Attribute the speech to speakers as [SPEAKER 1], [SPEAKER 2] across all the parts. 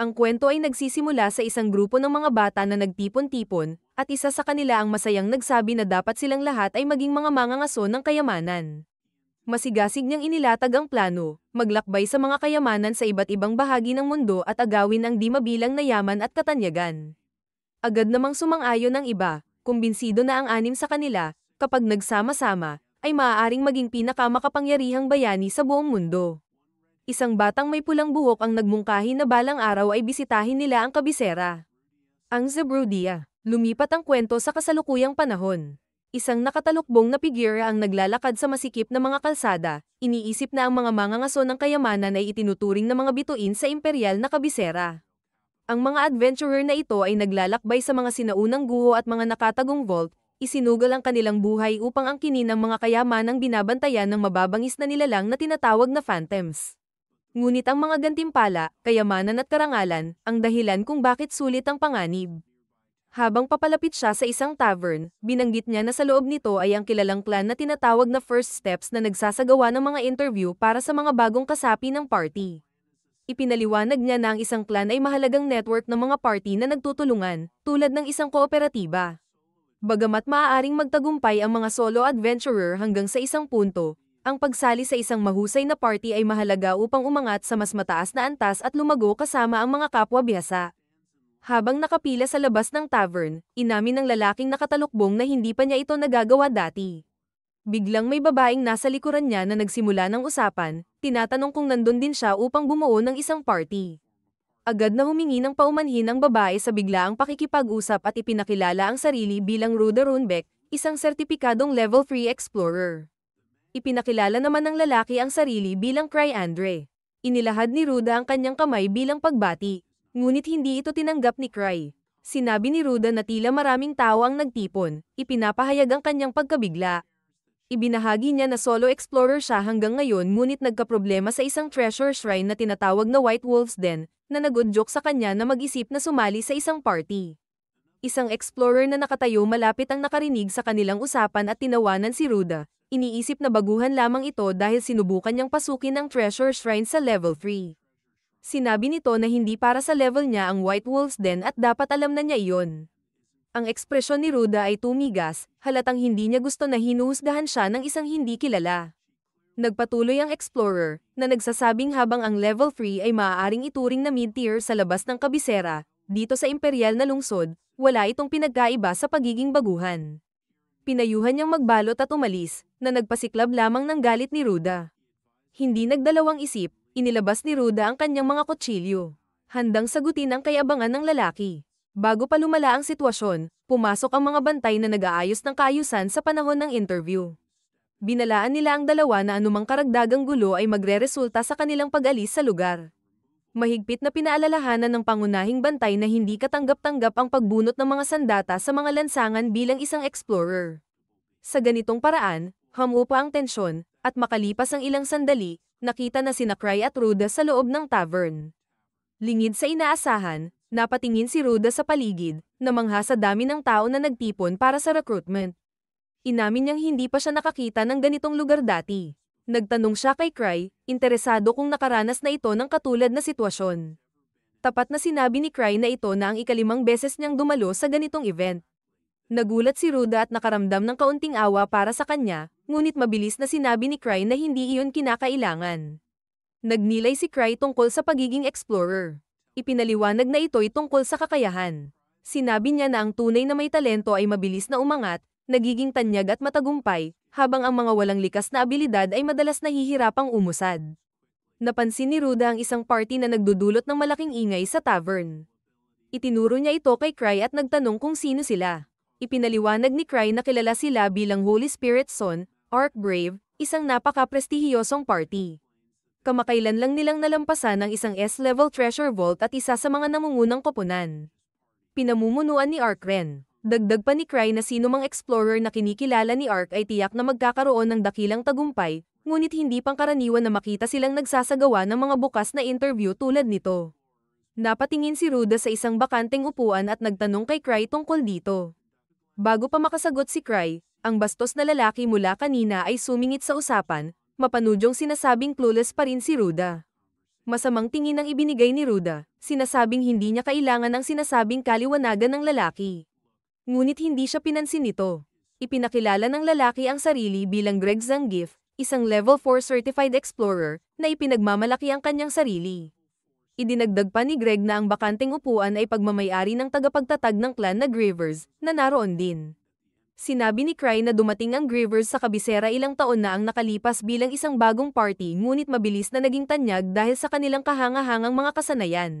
[SPEAKER 1] Ang kwento ay nagsisimula sa isang grupo ng mga bata na nagtipon-tipon, at isa sa kanila ang masayang nagsabi na dapat silang lahat ay maging mga mangangaso ng kayamanan. Masigasig niyang inilatag ang plano, maglakbay sa mga kayamanan sa iba't ibang bahagi ng mundo at agawin ang di mabilang na yaman at katanyagan. Agad namang sumang-ayon ang iba, kumbinsido na ang anim sa kanila, kapag nagsama-sama, ay maaaring maging pinakamakapangyarihang bayani sa buong mundo isang batang may pulang buhok ang nagmungkahi na balang araw ay bisitahin nila ang kabisera. Ang Zebrudia, lumipat ang kwento sa kasalukuyang panahon. Isang nakatalukbong na figura ang naglalakad sa masikip na mga kalsada, iniisip na ang mga mangangaso ng kayamanan ay itinuturing ng mga bituin sa imperial na kabisera. Ang mga adventurer na ito ay naglalakbay sa mga sinaunang guho at mga nakatagong vault, isinugal ang kanilang buhay upang ang kininang mga kayamanang binabantayan ng mababangis na nilalang na tinatawag na phantoms. Ngunit ang mga gantimpala, kayamanan at karangalan, ang dahilan kung bakit sulit ang panganib. Habang papalapit siya sa isang tavern, binanggit niya na sa loob nito ay ang kilalang clan na tinatawag na First Steps na nagsasagawa ng mga interview para sa mga bagong kasapi ng party. Ipinaliwanag niya na ang isang clan ay mahalagang network ng mga party na nagtutulungan, tulad ng isang kooperatiba. Bagamat maaaring magtagumpay ang mga solo adventurer hanggang sa isang punto, ang pagsali sa isang mahusay na party ay mahalaga upang umangat sa mas mataas na antas at lumago kasama ang mga kapwa bihasa. Habang nakapila sa labas ng tavern, inamin ng lalaking nakatalukbong na hindi pa niya ito nagagawa dati. Biglang may babaeng nasa likuran niya na nagsimula ng usapan, tinatanong kung nandun din siya upang bumuo ng isang party. Agad na humingi ng paumanhin ang babae sa biglaang pakikipag-usap at ipinakilala ang sarili bilang Ruda Runbeck, isang sertipikadong level 3 explorer. Ipinakilala naman ng lalaki ang sarili bilang Cry Andre. Inilahad ni Ruda ang kanyang kamay bilang pagbati, ngunit hindi ito tinanggap ni Cry. Sinabi ni Ruda na tila maraming tao ang nagtipon, ipinapahayag ang kanyang pagkabigla. Ibinahagi niya na solo explorer siya hanggang ngayon ngunit nagkaproblema sa isang treasure shrine na tinatawag na White Wolves Den, na nagudyok sa kanya na mag-isip na sumali sa isang party isang explorer na nakatayo malapit ang nakarinig sa kanilang usapan at tinawanan si Ruda. Iniisip na baguhan lamang ito dahil sinubukan niyang pasukin ang treasure shrine sa level 3. Sinabi nito na hindi para sa level niya ang White Wolves Den at dapat alam na niya iyon. Ang ekspresyon ni Ruda ay tumigas, halatang hindi niya gusto na hinuhusgahan siya ng isang hindi kilala. Nagpatuloy ang explorer, na nagsasabing habang ang level 3 ay maaaring ituring na mid-tier sa labas ng kabisera, dito sa imperial na lungsod, wala itong pinagkaiba sa pagiging baguhan. Pinayuhan niyang magbalot at umalis, na nagpasiklab lamang ng galit ni Ruda. Hindi nagdalawang isip, inilabas ni Ruda ang kanyang mga kutsilyo. Handang sagutin ang kayabangan ng lalaki. Bago pa lumala ang sitwasyon, pumasok ang mga bantay na nag-aayos ng kaayusan sa panahon ng interview. Binalaan nila ang dalawa na anumang karagdagang gulo ay magreresulta sa kanilang pag-alis sa lugar mahigpit na pinaalalahanan ng pangunahing bantay na hindi katanggap-tanggap ang pagbunot ng mga sandata sa mga lansangan bilang isang explorer. Sa ganitong paraan, humupa ang tensyon, at makalipas ang ilang sandali, nakita na sina Cry at Ruda sa loob ng tavern. Lingid sa inaasahan, napatingin si Ruda sa paligid, namangha sa dami ng tao na nagtipon para sa recruitment. Inamin niyang hindi pa siya nakakita ng ganitong lugar dati. Nagtanong siya kay Cry, interesado kung nakaranas na ito ng katulad na sitwasyon. Tapat na sinabi ni Cry na ito na ang ikalimang beses niyang dumalo sa ganitong event. Nagulat si Ruda at nakaramdam ng kaunting awa para sa kanya, ngunit mabilis na sinabi ni Cry na hindi iyon kinakailangan. Nagnilay si Cry tungkol sa pagiging explorer. Ipinaliwanag na ito'y tungkol sa kakayahan. Sinabi niya na ang tunay na may talento ay mabilis na umangat, nagiging tanyag at matagumpay, habang ang mga walang likas na abilidad ay madalas nahihirapang umusad. Napansin ni Ruda ang isang party na nagdudulot ng malaking ingay sa tavern. Itinuro niya ito kay Cry at nagtanong kung sino sila. Ipinaliwanag ni Cry na kilala sila bilang Holy Spirit Son, Ark Brave, isang napaka-prestihiyosong party. Kamakailan lang nilang nalampasan ang isang S-level treasure vault at isa sa mga nangungunang koponan. Pinamumunuan ni Arkren. Dagdag pa ni Cry na sino mang explorer na kinikilala ni Ark ay tiyak na magkakaroon ng dakilang tagumpay, ngunit hindi pangkaraniwan na makita silang nagsasagawa ng mga bukas na interview tulad nito. Napatingin si Ruda sa isang bakanteng upuan at nagtanong kay Cry tungkol dito. Bago pa makasagot si Cry, ang bastos na lalaki mula kanina ay sumingit sa usapan, mapanudyong sinasabing clueless pa rin si Ruda. Masamang tingin ang ibinigay ni Ruda, sinasabing hindi niya kailangan ang sinasabing kaliwanagan ng lalaki. Ngunit hindi siya pinansin nito. Ipinakilala ng lalaki ang sarili bilang Greg Zangief, isang Level 4 Certified Explorer na ipinagmamalaki ang kanyang sarili. Idinagdag pa ni Greg na ang bakanteng upuan ay pagmamayari ng tagapagtatag ng clan na Grievers, na naroon din. Sinabi ni Cry na dumating ang Grievers sa kabisera ilang taon na ang nakalipas bilang isang bagong party ngunit mabilis na naging tanyag dahil sa kanilang kahangahangang mga kasanayan.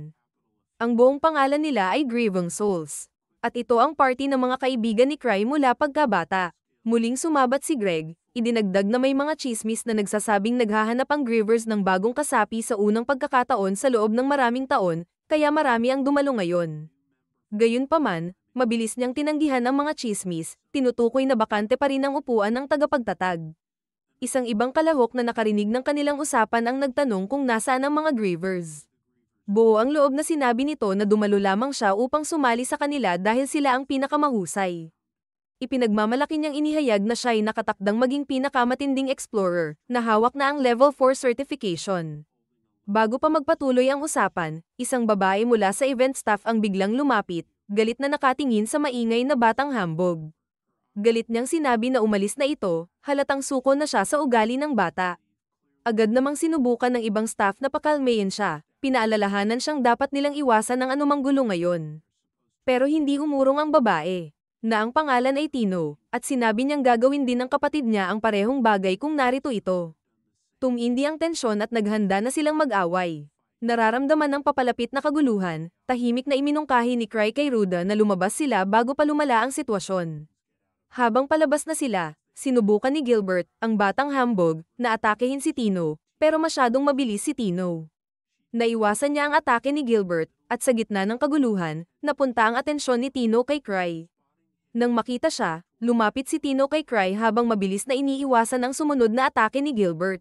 [SPEAKER 1] Ang buong pangalan nila ay Grieving Souls at ito ang party ng mga kaibigan ni Cry mula pagkabata. Muling sumabat si Greg, idinagdag na may mga chismis na nagsasabing naghahanap ang Grievers ng bagong kasapi sa unang pagkakataon sa loob ng maraming taon, kaya marami ang dumalo ngayon. Gayunpaman, mabilis niyang tinanggihan ang mga chismis, tinutukoy na bakante pa rin ang upuan ng tagapagtatag. Isang ibang kalahok na nakarinig ng kanilang usapan ang nagtanong kung nasaan ang mga grievers. Buo ang loob na sinabi nito na dumalo lamang siya upang sumali sa kanila dahil sila ang pinakamahusay. Ipinagmamalaki niyang inihayag na siya ay nakatakdang maging pinakamatinding explorer, na hawak na ang level 4 certification. Bago pa magpatuloy ang usapan, isang babae mula sa event staff ang biglang lumapit, galit na nakatingin sa maingay na batang hambog. Galit niyang sinabi na umalis na ito, halatang suko na siya sa ugali ng bata. Agad namang sinubukan ng ibang staff na pakalmayin siya, pinaalalahanan siyang dapat nilang iwasan ang anumang gulo ngayon. Pero hindi umurong ang babae, na ang pangalan ay Tino, at sinabi niyang gagawin din ng kapatid niya ang parehong bagay kung narito ito. Tumindi ang tensyon at naghanda na silang mag-away. Nararamdaman ng papalapit na kaguluhan, tahimik na iminungkahi ni Cry kay Ruda na lumabas sila bago pa lumala ang sitwasyon. Habang palabas na sila, sinubukan ni Gilbert, ang batang hambog, na atakehin si Tino, pero masyadong mabilis si Tino. Naiwasan niya ang atake ni Gilbert, at sa gitna ng kaguluhan, napunta ang atensyon ni Tino kay Cry. Nang makita siya, lumapit si Tino kay Cry habang mabilis na iniiwasan ang sumunod na atake ni Gilbert.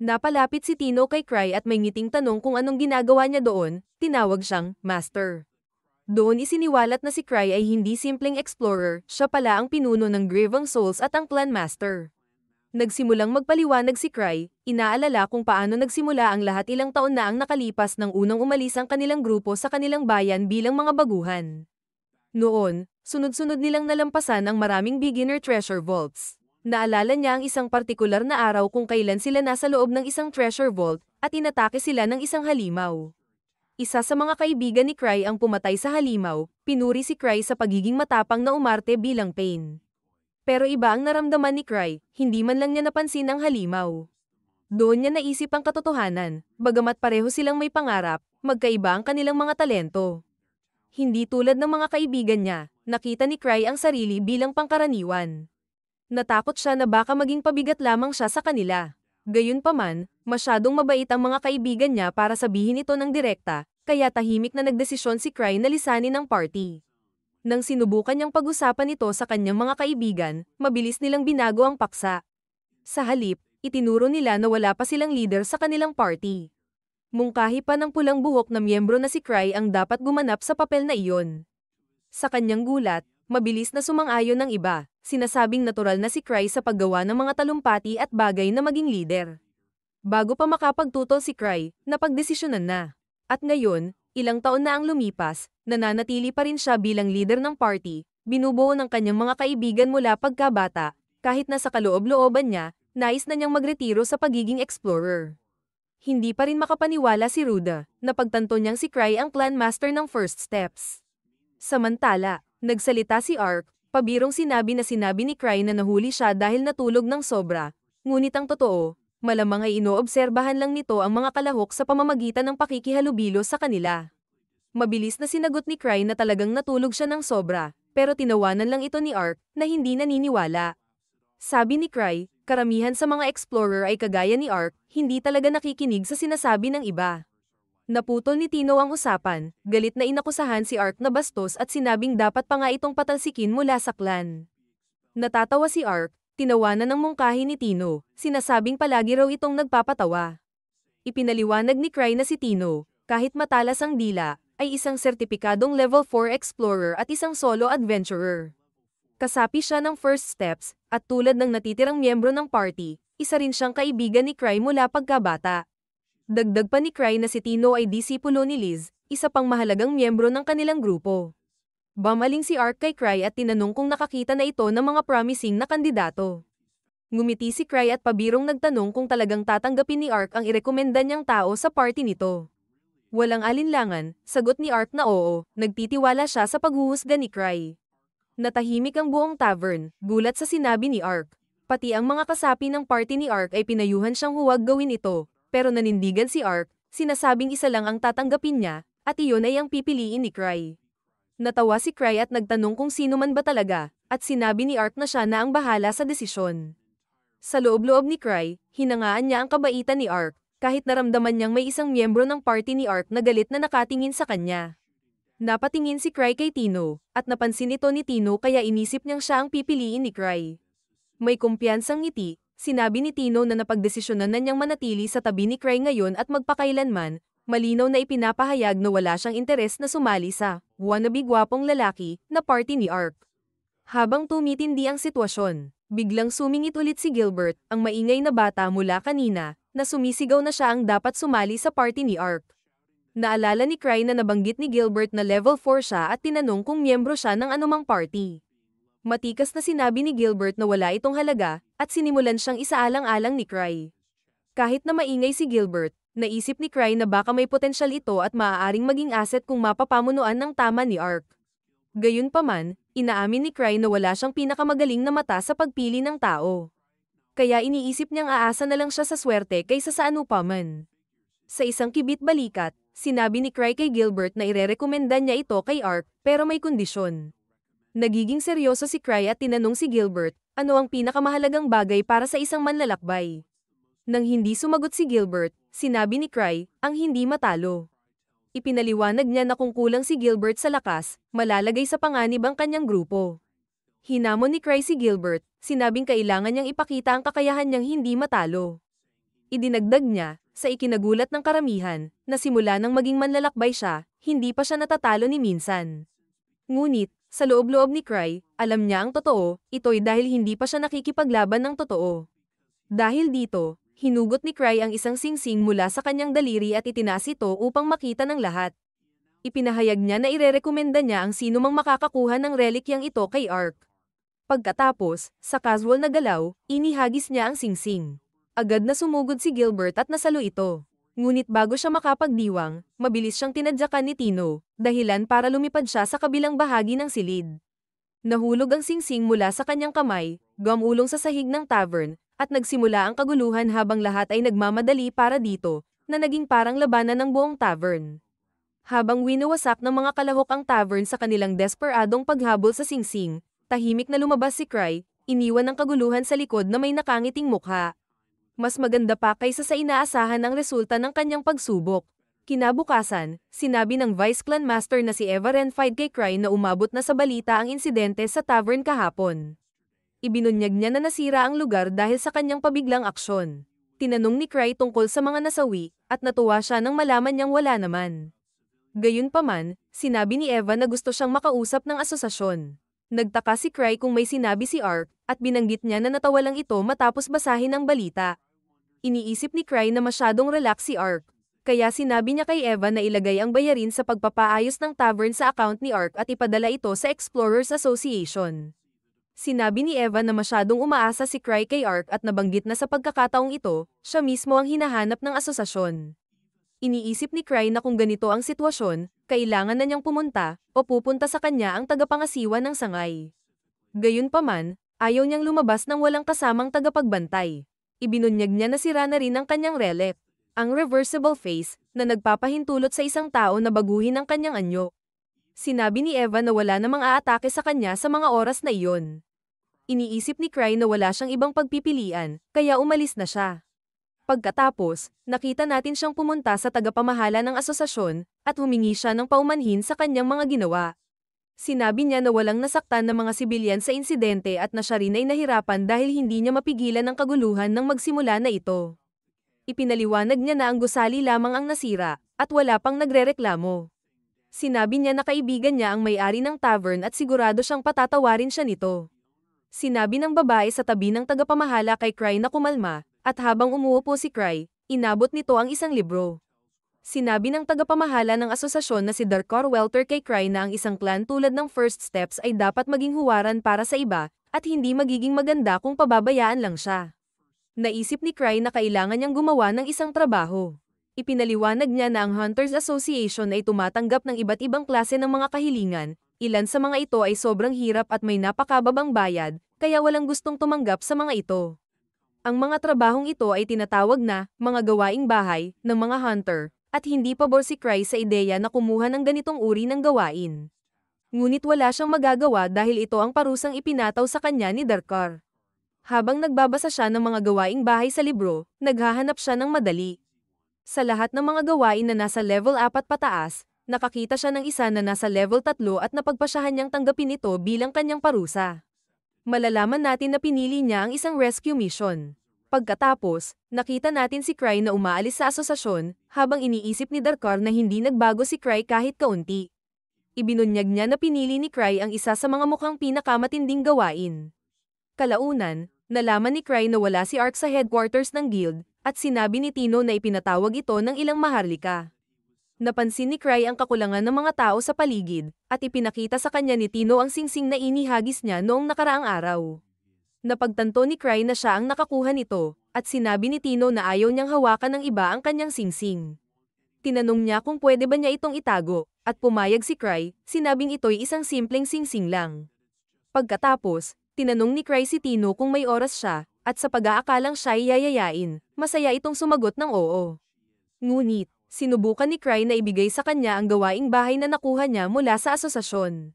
[SPEAKER 1] Napalapit si Tino kay Cry at may ngiting tanong kung anong ginagawa niya doon, tinawag siyang, Master. Doon isiniwalat na si Cry ay hindi simpleng explorer, siya pala ang pinuno ng Grieving Souls at ang Clan Master. Nagsimulang magpaliwanag si Cry, inaalala kung paano nagsimula ang lahat ilang taon na ang nakalipas nang unang umalis ang kanilang grupo sa kanilang bayan bilang mga baguhan. Noon, sunod-sunod nilang nalampasan ang maraming beginner treasure vaults. Naalala niya ang isang partikular na araw kung kailan sila nasa loob ng isang treasure vault at inatake sila ng isang halimaw. Isa sa mga kaibigan ni Cry ang pumatay sa halimaw, pinuri si Cry sa pagiging matapang na umarte bilang pain. Pero iba ang naramdaman ni Cry, hindi man lang niya napansin ang halimaw. Doon niya naisip ang katotohanan, bagamat pareho silang may pangarap, magkaiba ang kanilang mga talento. Hindi tulad ng mga kaibigan niya, nakita ni Cry ang sarili bilang pangkaraniwan. Natakot siya na baka maging pabigat lamang siya sa kanila. Gayunpaman, masyadong mabait ang mga kaibigan niya para sabihin ito ng direkta, kaya tahimik na nagdesisyon si Cry na lisanin ang party. Nang sinubukan niyang pag-usapan ito sa kanyang mga kaibigan, mabilis nilang binago ang paksa. Sa halip, itinuro nila na wala pa silang leader sa kanilang party. Mungkahi pa ng pulang buhok na miyembro na si Cry ang dapat gumanap sa papel na iyon. Sa kanyang gulat, mabilis na sumang-ayon ng iba, sinasabing natural na si Cry sa paggawa ng mga talumpati at bagay na maging leader. Bago pa makapagtutol si Cry, napagdesisyonan na. At ngayon, ilang taon na ang lumipas, nananatili pa rin siya bilang leader ng party, binubuo ng kanyang mga kaibigan mula pagkabata, kahit na sa kaloob-looban niya, nais na niyang magretiro sa pagiging explorer. Hindi pa rin makapaniwala si Ruda, na pagtanto niyang si Cry ang clan master ng First Steps. Samantala, nagsalita si Ark, pabirong sinabi na sinabi ni Cry na nahuli siya dahil natulog ng sobra, ngunit ang totoo, malamang ay inoobserbahan lang nito ang mga kalahok sa pamamagitan ng pakikihalubilo sa kanila. Mabilis na sinagot ni Cry na talagang natulog siya ng sobra, pero tinawanan lang ito ni Ark na hindi naniniwala. Sabi ni Cry, karamihan sa mga explorer ay kagaya ni Ark, hindi talaga nakikinig sa sinasabi ng iba. Naputol ni Tino ang usapan, galit na inakusahan si Ark na bastos at sinabing dapat pa nga itong patalsikin mula sa clan. Natatawa si Ark, tinawanan ng mungkahi ni Tino, sinasabing palagi raw itong nagpapatawa. Ipinaliwanag ni Cry na si Tino, kahit matalas ang dila, ay isang sertipikadong level 4 explorer at isang solo adventurer. Kasapi siya ng first steps, at tulad ng natitirang miyembro ng party, isa rin siyang kaibigan ni Cry mula pagkabata. Dagdag pa ni Cry na si Tino ay disipulo ni Liz, isa pang mahalagang miyembro ng kanilang grupo. Bamaling si Ark kay Cry at tinanong kung nakakita na ito ng mga promising na kandidato. Ngumiti si Cry at pabirong nagtanong kung talagang tatanggapin ni Ark ang irekomenda niyang tao sa party nito. Walang alinlangan, sagot ni Ark na oo, nagtitiwala siya sa paghuhusga ni Cry. Natahimik ang buong tavern, gulat sa sinabi ni Ark. Pati ang mga kasapi ng party ni Ark ay pinayuhan siyang huwag gawin ito, pero nanindigan si Ark, sinasabing isa lang ang tatanggapin niya, at iyon ay ang pipiliin ni Cry. Natawa si Cry at nagtanong kung sino man ba talaga, at sinabi ni Ark na siya na ang bahala sa desisyon. Sa loob-loob ni Cry, hinangaan niya ang kabaitan ni Ark, kahit naramdaman niyang may isang miyembro ng party ni Ark na galit na nakatingin sa kanya. Napatingin si Cry kay Tino, at napansin ito ni Tino kaya inisip niyang siya ang pipiliin ni Cry. May kumpiyansang ngiti, sinabi ni Tino na napagdesisyonan na niyang manatili sa tabi ni Cry ngayon at magpakailanman, malinaw na ipinapahayag na wala siyang interes na sumali sa wannabe gwapong lalaki na party ni Ark. Habang tumitindi ang sitwasyon, biglang sumingit ulit si Gilbert, ang maingay na bata mula kanina, na sumisigaw na siya ang dapat sumali sa party ni Ark. Naalala ni Cry na nabanggit ni Gilbert na level 4 siya at tinanong kung miyembro siya ng anumang party. Matikas na sinabi ni Gilbert na wala itong halaga, at sinimulan siyang isaalang-alang ni Cry. Kahit na maingay si Gilbert, Naisip ni Cry na baka may potensyal ito at maaaring maging asset kung mapapamunuan ng tama ni Ark. Gayunpaman, inaamin ni Cry na wala siyang pinakamagaling na mata sa pagpili ng tao. Kaya iniisip niyang aasa na lang siya sa swerte kaysa sa ano paman. Sa isang kibit balikat, sinabi ni Cry kay Gilbert na irerekomenda niya ito kay Ark, pero may kondisyon. Nagiging seryoso si Cry at tinanong si Gilbert, ano ang pinakamahalagang bagay para sa isang manlalakbay. Nang hindi sumagot si Gilbert, Sinabi ni Cry, ang hindi matalo. Ipinaliwanag niya na kung kulang si Gilbert sa lakas, malalagay sa panganib ang kanyang grupo. Hinamon ni Cry si Gilbert, sinabing kailangan niyang ipakita ang kakayahan niyang hindi matalo. Idinagdag niya, sa ikinagulat ng karamihan, na simula nang maging manlalakbay siya, hindi pa siya natatalo ni minsan. Ngunit, sa loob-loob ni Cry, alam niya ang totoo, ito'y dahil hindi pa siya nakikipaglaban ng totoo. Dahil dito, hinugot ni Cry ang isang singsing mula sa kanyang daliri at itinas ito upang makita ng lahat. Ipinahayag niya na irerekomenda niya ang sino mang makakakuha ng relikyang ito kay Ark. Pagkatapos, sa casual na galaw, inihagis niya ang singsing. Agad na sumugod si Gilbert at nasalo ito. Ngunit bago siya makapagdiwang, mabilis siyang tinadyakan ni Tino, dahilan para lumipad siya sa kabilang bahagi ng silid. Nahulog ang singsing mula sa kanyang kamay, gumulong sa sahig ng tavern, at nagsimula ang kaguluhan habang lahat ay nagmamadali para dito, na naging parang labanan ng buong tavern. Habang winawasak ng mga kalahok ang tavern sa kanilang desperadong paghabol sa singsing, tahimik na lumabas si Cry, iniwan ang kaguluhan sa likod na may nakangiting mukha. Mas maganda pa kaysa sa inaasahan ng resulta ng kanyang pagsubok. Kinabukasan, sinabi ng Vice Clan Master na si Eva Renfide kay Cry na umabot na sa balita ang insidente sa tavern kahapon ibinunyag niya na nasira ang lugar dahil sa kanyang pabiglang aksyon. Tinanong ni Cry tungkol sa mga nasawi, at natuwa siya nang malaman niyang wala naman. Gayunpaman, sinabi ni Eva na gusto siyang makausap ng asosasyon. Nagtaka si Cry kung may sinabi si Ark, at binanggit niya na natawa lang ito matapos basahin ang balita. Iniisip ni Cry na masyadong relax si Ark, kaya sinabi niya kay Eva na ilagay ang bayarin sa pagpapaayos ng tavern sa account ni Ark at ipadala ito sa Explorers Association. Sinabi ni Eva na masyadong umaasa si Cry kay Ark at nabanggit na sa pagkakataong ito, siya mismo ang hinahanap ng asosasyon. Iniisip ni Cry na kung ganito ang sitwasyon, kailangan na niyang pumunta o pupunta sa kanya ang tagapangasiwa ng sangay. Gayunpaman, ayaw niyang lumabas ng walang kasamang tagapagbantay. Ibinunyag niya na sira na rin ang kanyang relic, ang reversible face, na nagpapahintulot sa isang tao na baguhin ang kanyang anyo. Sinabi ni Eva na wala namang aatake sa kanya sa mga oras na iyon iniisip ni Cry na wala siyang ibang pagpipilian, kaya umalis na siya. Pagkatapos, nakita natin siyang pumunta sa tagapamahala ng asosasyon at humingi siya ng paumanhin sa kanyang mga ginawa. Sinabi niya na walang nasaktan ng mga sibilyan sa insidente at na siya rin ay nahirapan dahil hindi niya mapigilan ang kaguluhan nang magsimula na ito. Ipinaliwanag niya na ang gusali lamang ang nasira at wala pang nagrereklamo. Sinabi niya na kaibigan niya ang may-ari ng tavern at sigurado siyang patatawarin siya nito sinabi ng babae sa tabi ng tagapamahala kay Cry na kumalma, at habang umuupo si Cry, inabot nito ang isang libro. Sinabi ng tagapamahala ng asosasyon na si Darkor Welter kay Cry na ang isang plan tulad ng First Steps ay dapat maging huwaran para sa iba, at hindi magiging maganda kung pababayaan lang siya. Naisip ni Cry na kailangan niyang gumawa ng isang trabaho. Ipinaliwanag niya na ang Hunters Association ay tumatanggap ng iba't ibang klase ng mga kahilingan, ilan sa mga ito ay sobrang hirap at may napakababang bayad, kaya walang gustong tumanggap sa mga ito. Ang mga trabahong ito ay tinatawag na mga gawaing bahay ng mga hunter, at hindi pabor si Cry sa ideya na kumuha ng ganitong uri ng gawain. Ngunit wala siyang magagawa dahil ito ang parusang ipinataw sa kanya ni Darkar. Habang nagbabasa siya ng mga gawaing bahay sa libro, naghahanap siya ng madali. Sa lahat ng mga gawain na nasa level 4 pataas, nakakita siya ng isa na nasa level 3 at napagpasyahan niyang tanggapin ito bilang kanyang parusa. Malalaman natin na pinili niya ang isang rescue mission. Pagkatapos, nakita natin si Cry na umaalis sa asosasyon, habang iniisip ni Darkar na hindi nagbago si Cry kahit kaunti. Ibinunyag niya na pinili ni Cry ang isa sa mga mukhang pinakamatinding gawain. Kalaunan, nalaman ni Cry na wala si Ark sa headquarters ng guild, at sinabi ni Tino na ipinatawag ito ng ilang maharlika napansin ni Cry ang kakulangan ng mga tao sa paligid, at ipinakita sa kanya ni Tino ang singsing na inihagis niya noong nakaraang araw. Napagtanto ni Cry na siya ang nakakuha nito, at sinabi ni Tino na ayaw niyang hawakan ng iba ang kanyang singsing. Tinanong niya kung pwede ba niya itong itago, at pumayag si Cry, sinabing ito'y isang simpleng singsing lang. Pagkatapos, tinanong ni Cry si Tino kung may oras siya, at sa pag-aakalang siya'y yayayain, masaya itong sumagot ng oo. Ngunit, sinubukan ni Cry na ibigay sa kanya ang gawaing bahay na nakuha niya mula sa asosasyon.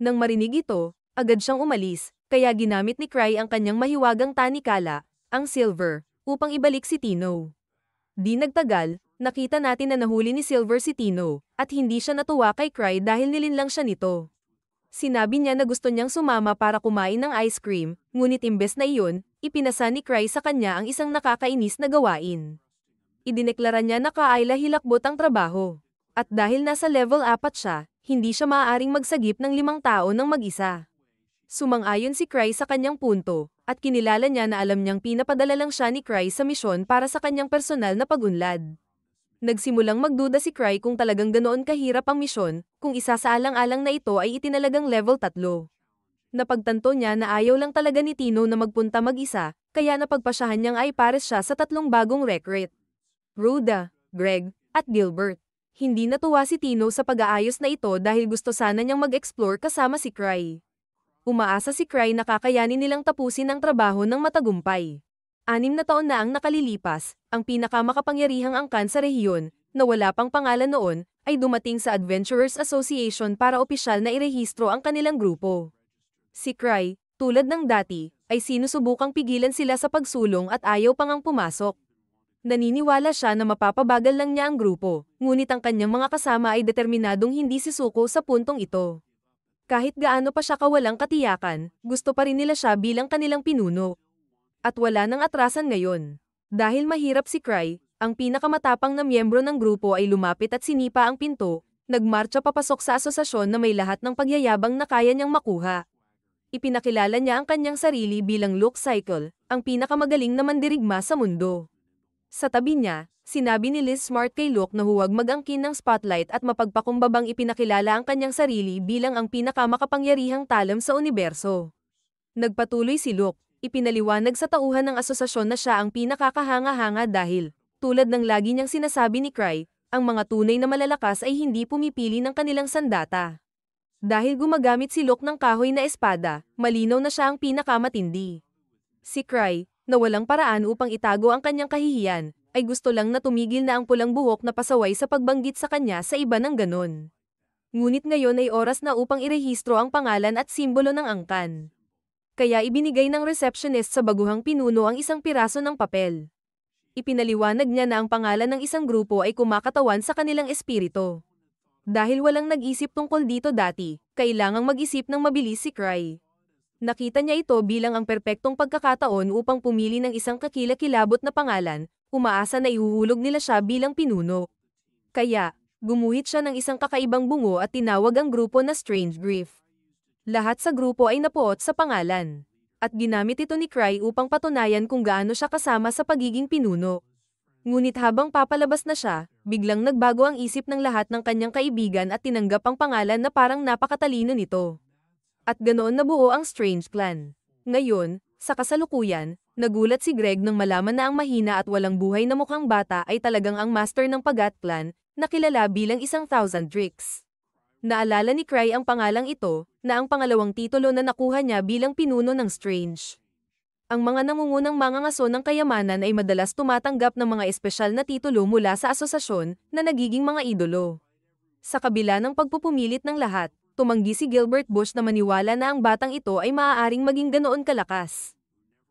[SPEAKER 1] Nang marinig ito, agad siyang umalis, kaya ginamit ni Cry ang kanyang mahiwagang tanikala, ang Silver, upang ibalik si Tino. Di nagtagal, nakita natin na nahuli ni Silver si Tino, at hindi siya natuwa kay Cry dahil nilinlang siya nito. Sinabi niya na gusto niyang sumama para kumain ng ice cream, ngunit imbes na iyon, ipinasa ni Cry sa kanya ang isang nakakainis na gawain idineklara niya na kaayla hilakbot ang trabaho. At dahil nasa level 4 siya, hindi siya maaaring magsagip ng limang tao ng mag-isa. Sumang-ayon si Cry sa kanyang punto, at kinilala niya na alam niyang pinapadala lang siya ni Cry sa misyon para sa kanyang personal na pagunlad. Nagsimulang magduda si Cry kung talagang ganoon kahirap ang misyon, kung isa sa alang-alang na ito ay itinalagang level 3. Napagtanto niya na ayaw lang talaga ni Tino na magpunta mag-isa, kaya napagpasyahan niyang ay pares siya sa tatlong bagong recruit. Ruda, Greg, at Gilbert. Hindi natuwa si Tino sa pag-aayos na ito dahil gusto sana niyang mag-explore kasama si Cry. Umaasa si Cry na kakayanin nilang tapusin ang trabaho ng matagumpay. Anim na taon na ang nakalilipas, ang pinakamakapangyarihang angkan sa rehiyon, na wala pang pangalan noon, ay dumating sa Adventurers Association para opisyal na irehistro ang kanilang grupo. Si Cry, tulad ng dati, ay sinusubukang pigilan sila sa pagsulong at ayaw pang ang pumasok. Naniniwala siya na mapapabagal lang niya ang grupo, ngunit ang kanyang mga kasama ay determinadong hindi sisuko sa puntong ito. Kahit gaano pa siya kawalang katiyakan, gusto pa rin nila siya bilang kanilang pinuno. At wala nang atrasan ngayon. Dahil mahirap si Cry, ang pinakamatapang na miyembro ng grupo ay lumapit at sinipa ang pinto, nagmarcha papasok sa asosasyon na may lahat ng pagyayabang na kaya niyang makuha. Ipinakilala niya ang kanyang sarili bilang Luke Cycle, ang pinakamagaling na mandirigma sa mundo. Sa tabi niya, sinabi ni Liz Smart kay Luke na huwag magangkin ng spotlight at mapagpakumbabang ipinakilala ang kanyang sarili bilang ang pinakamakapangyarihang talam sa universo. Nagpatuloy si Luke, ipinaliwanag sa tauhan ng asosasyon na siya ang pinakakahanga-hanga dahil, tulad ng lagi niyang sinasabi ni Cry, ang mga tunay na malalakas ay hindi pumipili ng kanilang sandata. Dahil gumagamit si Luke ng kahoy na espada, malinaw na siya ang pinakamatindi. Si Cry, na walang paraan upang itago ang kanyang kahihiyan, ay gusto lang na tumigil na ang pulang buhok na pasaway sa pagbanggit sa kanya sa iba ng ganon. Ngunit ngayon ay oras na upang irehistro ang pangalan at simbolo ng angkan. Kaya ibinigay ng receptionist sa baguhang pinuno ang isang piraso ng papel. Ipinaliwanag niya na ang pangalan ng isang grupo ay kumakatawan sa kanilang espirito. Dahil walang nag-isip tungkol dito dati, kailangang mag-isip ng mabilis si Cry. Nakita niya ito bilang ang perpektong pagkakataon upang pumili ng isang kakilakilabot na pangalan, umaasa na ihuhulog nila siya bilang pinuno. Kaya, gumuhit siya ng isang kakaibang bungo at tinawag ang grupo na Strange Grief. Lahat sa grupo ay napuot sa pangalan. At ginamit ito ni Cry upang patunayan kung gaano siya kasama sa pagiging pinuno. Ngunit habang papalabas na siya, biglang nagbago ang isip ng lahat ng kanyang kaibigan at tinanggap ang pangalan na parang napakatalino nito. At ganoon nabuo ang strange plan. Ngayon, sa kasalukuyan, nagulat si Greg nang malaman na ang mahina at walang buhay na mukhang bata ay talagang ang master ng pagat plan, na kilala bilang isang thousand tricks. Naalala ni Cry ang pangalang ito, na ang pangalawang titulo na nakuha niya bilang pinuno ng Strange. Ang mga nangungunang mga ngaso ng kayamanan ay madalas tumatanggap ng mga espesyal na titulo mula sa asosasyon na nagiging mga idolo. Sa kabila ng pagpupumilit ng lahat, tumanggi si Gilbert Bush na maniwala na ang batang ito ay maaaring maging ganoon kalakas.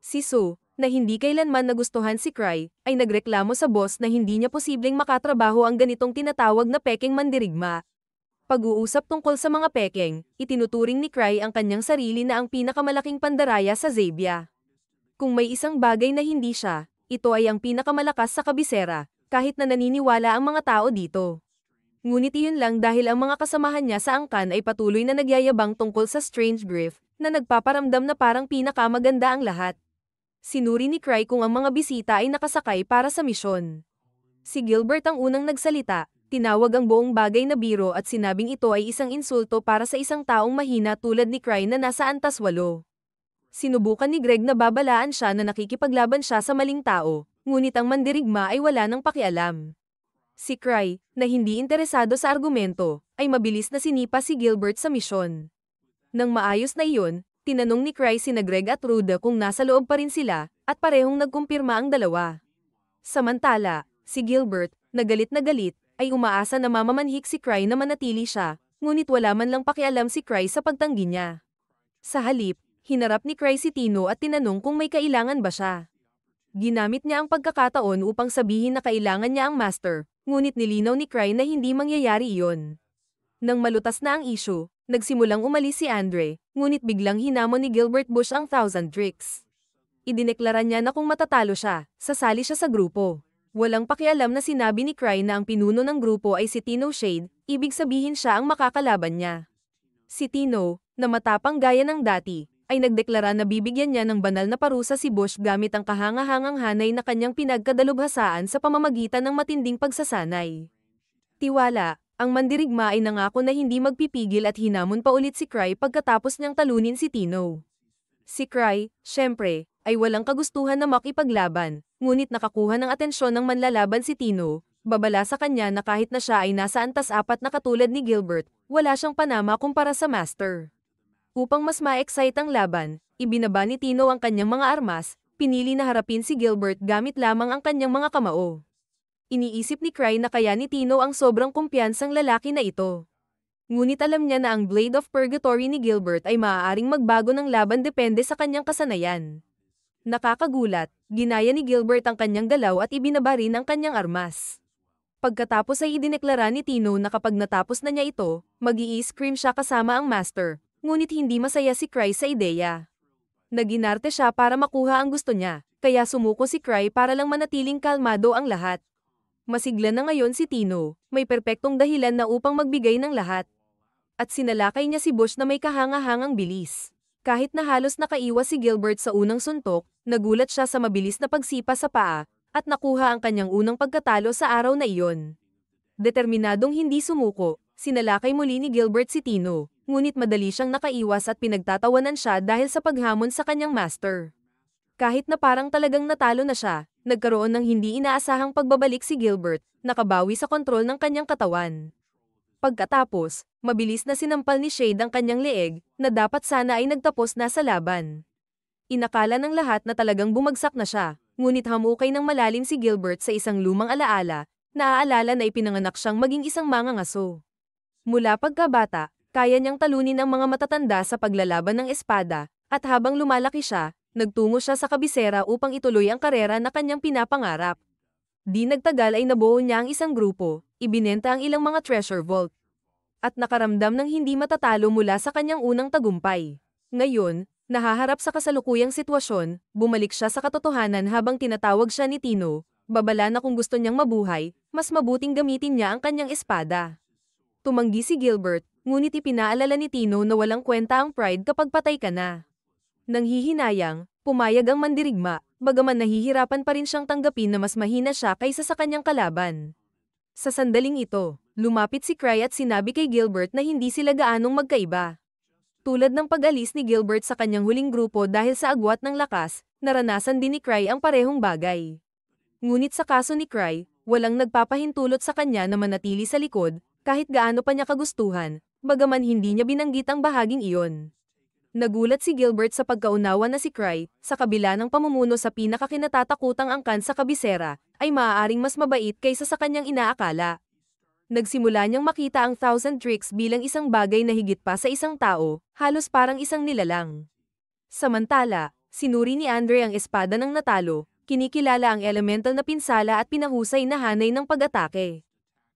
[SPEAKER 1] Si Sue, na hindi kailanman nagustuhan si Cry, ay nagreklamo sa boss na hindi niya posibleng makatrabaho ang ganitong tinatawag na peking mandirigma. Pag-uusap tungkol sa mga peking, itinuturing ni Cry ang kanyang sarili na ang pinakamalaking pandaraya sa Zabia. Kung may isang bagay na hindi siya, ito ay ang pinakamalakas sa kabisera, kahit na naniniwala ang mga tao dito ngunit iyon lang dahil ang mga kasamahan niya sa angkan ay patuloy na nagyayabang tungkol sa strange griff, na nagpaparamdam na parang pinakamaganda ang lahat. Sinuri ni Cry kung ang mga bisita ay nakasakay para sa misyon. Si Gilbert ang unang nagsalita, tinawag ang buong bagay na biro at sinabing ito ay isang insulto para sa isang taong mahina tulad ni Cry na nasa antas walo. Sinubukan ni Greg na babalaan siya na nakikipaglaban siya sa maling tao, ngunit ang mandirigma ay wala ng pakialam. Si Cry, na hindi interesado sa argumento, ay mabilis na sinipa si Gilbert sa misyon. Nang maayos na iyon, tinanong ni Cry si Greg at Ruda kung nasa loob pa rin sila, at parehong nagkumpirma ang dalawa. Samantala, si Gilbert, nagalit na galit, ay umaasa na mamamanhik si Cry na manatili siya, ngunit wala man lang pakialam si Cry sa pagtanggi niya. Sa halip, hinarap ni Cry si Tino at tinanong kung may kailangan ba siya. Ginamit niya ang pagkakataon upang sabihin na kailangan niya ang master, ngunit nilinaw ni Cry na hindi mangyayari iyon. Nang malutas na ang issue, nagsimulang umalis si Andre, ngunit biglang hinamon ni Gilbert Bush ang thousand tricks. Idineklara niya na kung matatalo siya, sasali siya sa grupo. Walang pakialam na sinabi ni Cry na ang pinuno ng grupo ay si Tino Shade, ibig sabihin siya ang makakalaban niya. Si Tino, na matapang gaya ng dati, ay nagdeklara na bibigyan niya ng banal na parusa si Bush gamit ang kahangahangang hanay na kanyang pinagkadalubhasaan sa pamamagitan ng matinding pagsasanay. Tiwala, ang mandirigma ay nangako na hindi magpipigil at hinamon pa ulit si Cry pagkatapos niyang talunin si Tino. Si Cry, syempre, ay walang kagustuhan na makipaglaban, ngunit nakakuha ng atensyon ng manlalaban si Tino, babala sa kanya na kahit na siya ay nasa antas apat na katulad ni Gilbert, wala siyang panama kumpara sa master. Upang mas ma-excite ang laban, ibinaba ni Tino ang kanyang mga armas, pinili na harapin si Gilbert gamit lamang ang kanyang mga kamao. Iniisip ni Cry na kaya ni Tino ang sobrang kumpiyansang lalaki na ito. Ngunit alam niya na ang Blade of Purgatory ni Gilbert ay maaaring magbago ng laban depende sa kanyang kasanayan. Nakakagulat, ginaya ni Gilbert ang kanyang galaw at ibinaba rin ang kanyang armas. Pagkatapos ay idineklara ni Tino na kapag natapos na niya ito, mag-i-scream siya kasama ang master, ngunit hindi masaya si Cry sa ideya. Naginarte siya para makuha ang gusto niya, kaya sumuko si Cry para lang manatiling kalmado ang lahat. Masigla na ngayon si Tino, may perpektong dahilan na upang magbigay ng lahat. At sinalakay niya si Bush na may kahangahangang bilis. Kahit na halos nakaiwas si Gilbert sa unang suntok, nagulat siya sa mabilis na pagsipa sa paa, at nakuha ang kanyang unang pagkatalo sa araw na iyon. Determinadong hindi sumuko, sinalakay muli ni Gilbert si Tino, ngunit madali siyang nakaiwas at pinagtatawanan siya dahil sa paghamon sa kanyang master. Kahit na parang talagang natalo na siya, nagkaroon ng hindi inaasahang pagbabalik si Gilbert, nakabawi sa kontrol ng kanyang katawan. Pagkatapos, mabilis na sinampal ni Shade ang kanyang leeg, na dapat sana ay nagtapos na sa laban. Inakala ng lahat na talagang bumagsak na siya, ngunit hamukay ng malalim si Gilbert sa isang lumang alaala, naaalala na ipinanganak siyang maging isang mangangaso. Mula pagkabata, kaya niyang talunin ang mga matatanda sa paglalaban ng espada, at habang lumalaki siya, nagtungo siya sa kabisera upang ituloy ang karera na kanyang pinapangarap. Di nagtagal ay nabuo niya ang isang grupo, ibinenta ang ilang mga treasure vault, at nakaramdam ng hindi matatalo mula sa kanyang unang tagumpay. Ngayon, Nahaharap sa kasalukuyang sitwasyon, bumalik siya sa katotohanan habang tinatawag siya ni Tino, babala na kung gusto niyang mabuhay, mas mabuting gamitin niya ang kanyang espada. Tumanggi si Gilbert, ngunit ipinaalala ni Tino na walang kwenta ang pride kapag patay ka na. Nang hihinayang, pumayag ang mandirigma, bagaman nahihirapan pa rin siyang tanggapin na mas mahina siya kaysa sa kanyang kalaban. Sa sandaling ito, lumapit si Cry at sinabi kay Gilbert na hindi sila gaanong magkaiba. Tulad ng pag-alis ni Gilbert sa kanyang huling grupo dahil sa agwat ng lakas, naranasan din ni Cry ang parehong bagay. Ngunit sa kaso ni Cry, walang nagpapahintulot sa kanya na manatili sa likod, kahit gaano pa niya kagustuhan, bagaman hindi niya binanggit ang bahaging iyon. Nagulat si Gilbert sa pagkaunawa na si Cry, sa kabila ng pamumuno sa pinakakinatatakutang angkan sa kabisera, ay maaaring mas mabait kaysa sa kanyang inaakala. Nagsimula niyang makita ang thousand tricks bilang isang bagay na higit pa sa isang tao, halos parang isang nilalang. Samantala, sinuri ni Andre ang espada ng natalo, kinikilala ang elemental na pinsala at pinahusay na hanay ng pag-atake.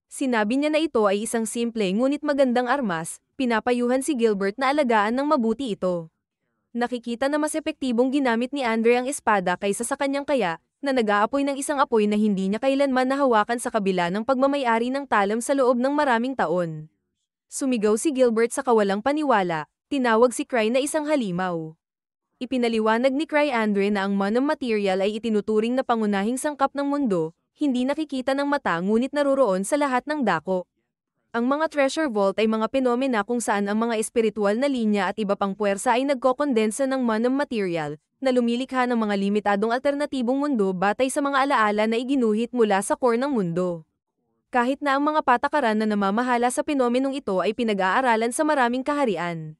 [SPEAKER 1] Sinabi niya na ito ay isang simple ngunit magandang armas, pinapayuhan si Gilbert na alagaan ng mabuti ito. Nakikita na mas epektibong ginamit ni Andre ang espada kaysa sa kanyang kaya, na nag-aapoy ng isang apoy na hindi niya kailanman nahawakan sa kabila ng pagmamayari ng talam sa loob ng maraming taon. Sumigaw si Gilbert sa kawalang paniwala, tinawag si Cry na isang halimaw. Ipinaliwanag ni Cry Andre na ang manam material ay itinuturing na pangunahing sangkap ng mundo, hindi nakikita ng mata ngunit naroroon sa lahat ng dako. Ang mga treasure vault ay mga penomena kung saan ang mga espiritual na linya at iba pang puwersa ay nagkokondensa ng manam material, na lumilikha ng mga limitadong alternatibong mundo batay sa mga alaala na iginuhit mula sa core ng mundo. Kahit na ang mga patakaran na namamahala sa penomenong ito ay pinag-aaralan sa maraming kaharian.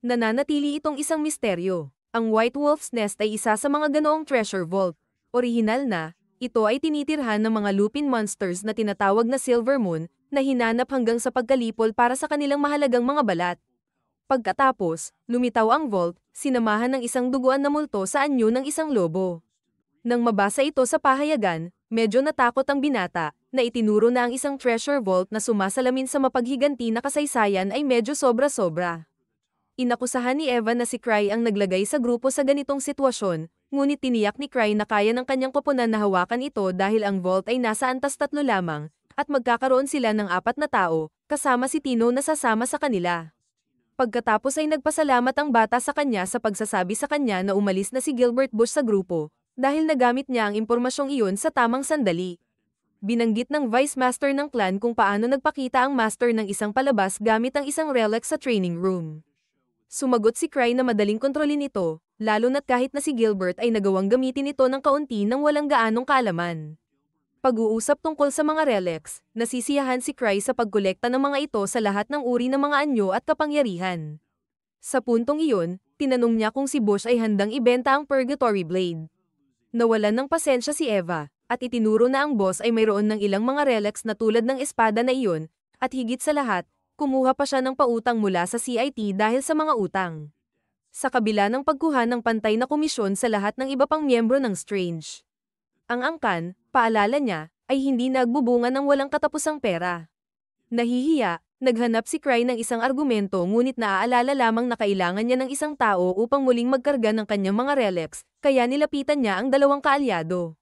[SPEAKER 1] Nananatili itong isang misteryo. Ang White Wolf's Nest ay isa sa mga ganoong treasure vault, orihinal na, ito ay tinitirhan ng mga lupin monsters na tinatawag na Silver Moon na hinanap hanggang sa pagkalipol para sa kanilang mahalagang mga balat. Pagkatapos, lumitaw ang Volt, sinamahan ng isang duguan na multo sa anyo ng isang lobo. Nang mabasa ito sa pahayagan, medyo natakot ang binata, na itinuro na ang isang treasure vault na sumasalamin sa mapaghiganti na kasaysayan ay medyo sobra-sobra. Inakusahan ni Evan na si Cry ang naglagay sa grupo sa ganitong sitwasyon, ngunit tiniyak ni Cry na kaya ng kanyang koponan na hawakan ito dahil ang vault ay nasa antas tatlo lamang, at magkakaroon sila ng apat na tao, kasama si Tino na sasama sa kanila. Pagkatapos ay nagpasalamat ang bata sa kanya sa pagsasabi sa kanya na umalis na si Gilbert Bush sa grupo, dahil nagamit niya ang impormasyong iyon sa tamang sandali. Binanggit ng Vice Master ng clan kung paano nagpakita ang master ng isang palabas gamit ang isang relic sa training room. Sumagot si Cry na madaling kontrolin ito, lalo na't kahit na si Gilbert ay nagawang gamitin ito ng kaunti nang walang gaanong kaalaman. Pag-uusap tungkol sa mga relics, nasisiyahan si Cry sa pagkolekta ng mga ito sa lahat ng uri ng mga anyo at kapangyarihan. Sa puntong iyon, tinanong niya kung si Bush ay handang ibenta ang Purgatory Blade. Nawalan ng pasensya si Eva, at itinuro na ang boss ay mayroon ng ilang mga relics na tulad ng espada na iyon, at higit sa lahat, kumuha pa siya ng pautang mula sa CIT dahil sa mga utang sa kabila ng pagkuha ng pantay na komisyon sa lahat ng iba pang miyembro ng Strange. Ang angkan, paalala niya, ay hindi nagbubunga ng walang katapusang pera. Nahihiya, naghanap si Cry ng isang argumento ngunit naaalala lamang na kailangan niya ng isang tao upang muling magkarga ng kanyang mga relics, kaya nilapitan niya ang dalawang kaalyado.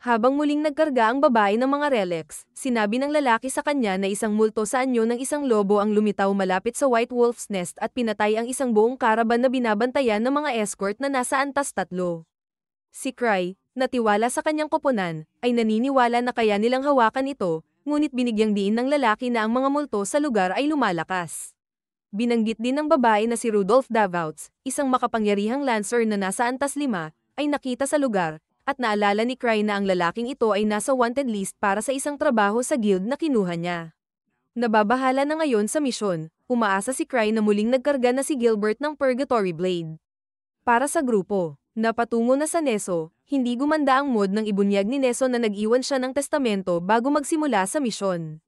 [SPEAKER 1] Habang muling nagkarga ang babae ng mga relics, sinabi ng lalaki sa kanya na isang multo sa anyo ng isang lobo ang lumitaw malapit sa White Wolf's Nest at pinatay ang isang buong karaban na binabantayan ng mga escort na nasa antas tatlo. Si Cry, natiwala sa kanyang koponan, ay naniniwala na kaya nilang hawakan ito, ngunit binigyang diin ng lalaki na ang mga multo sa lugar ay lumalakas. Binanggit din ng babae na si Rudolf Davouts, isang makapangyarihang lancer na nasa antas lima, ay nakita sa lugar, at naalala ni Cry na ang lalaking ito ay nasa wanted list para sa isang trabaho sa guild na kinuha niya. Nababahala na ngayon sa misyon, umaasa si Cry na muling nagkarga na si Gilbert ng Purgatory Blade. Para sa grupo, napatungo na sa Neso, hindi gumanda ang mood ng ibunyag ni Neso na nag-iwan siya ng testamento bago magsimula sa misyon.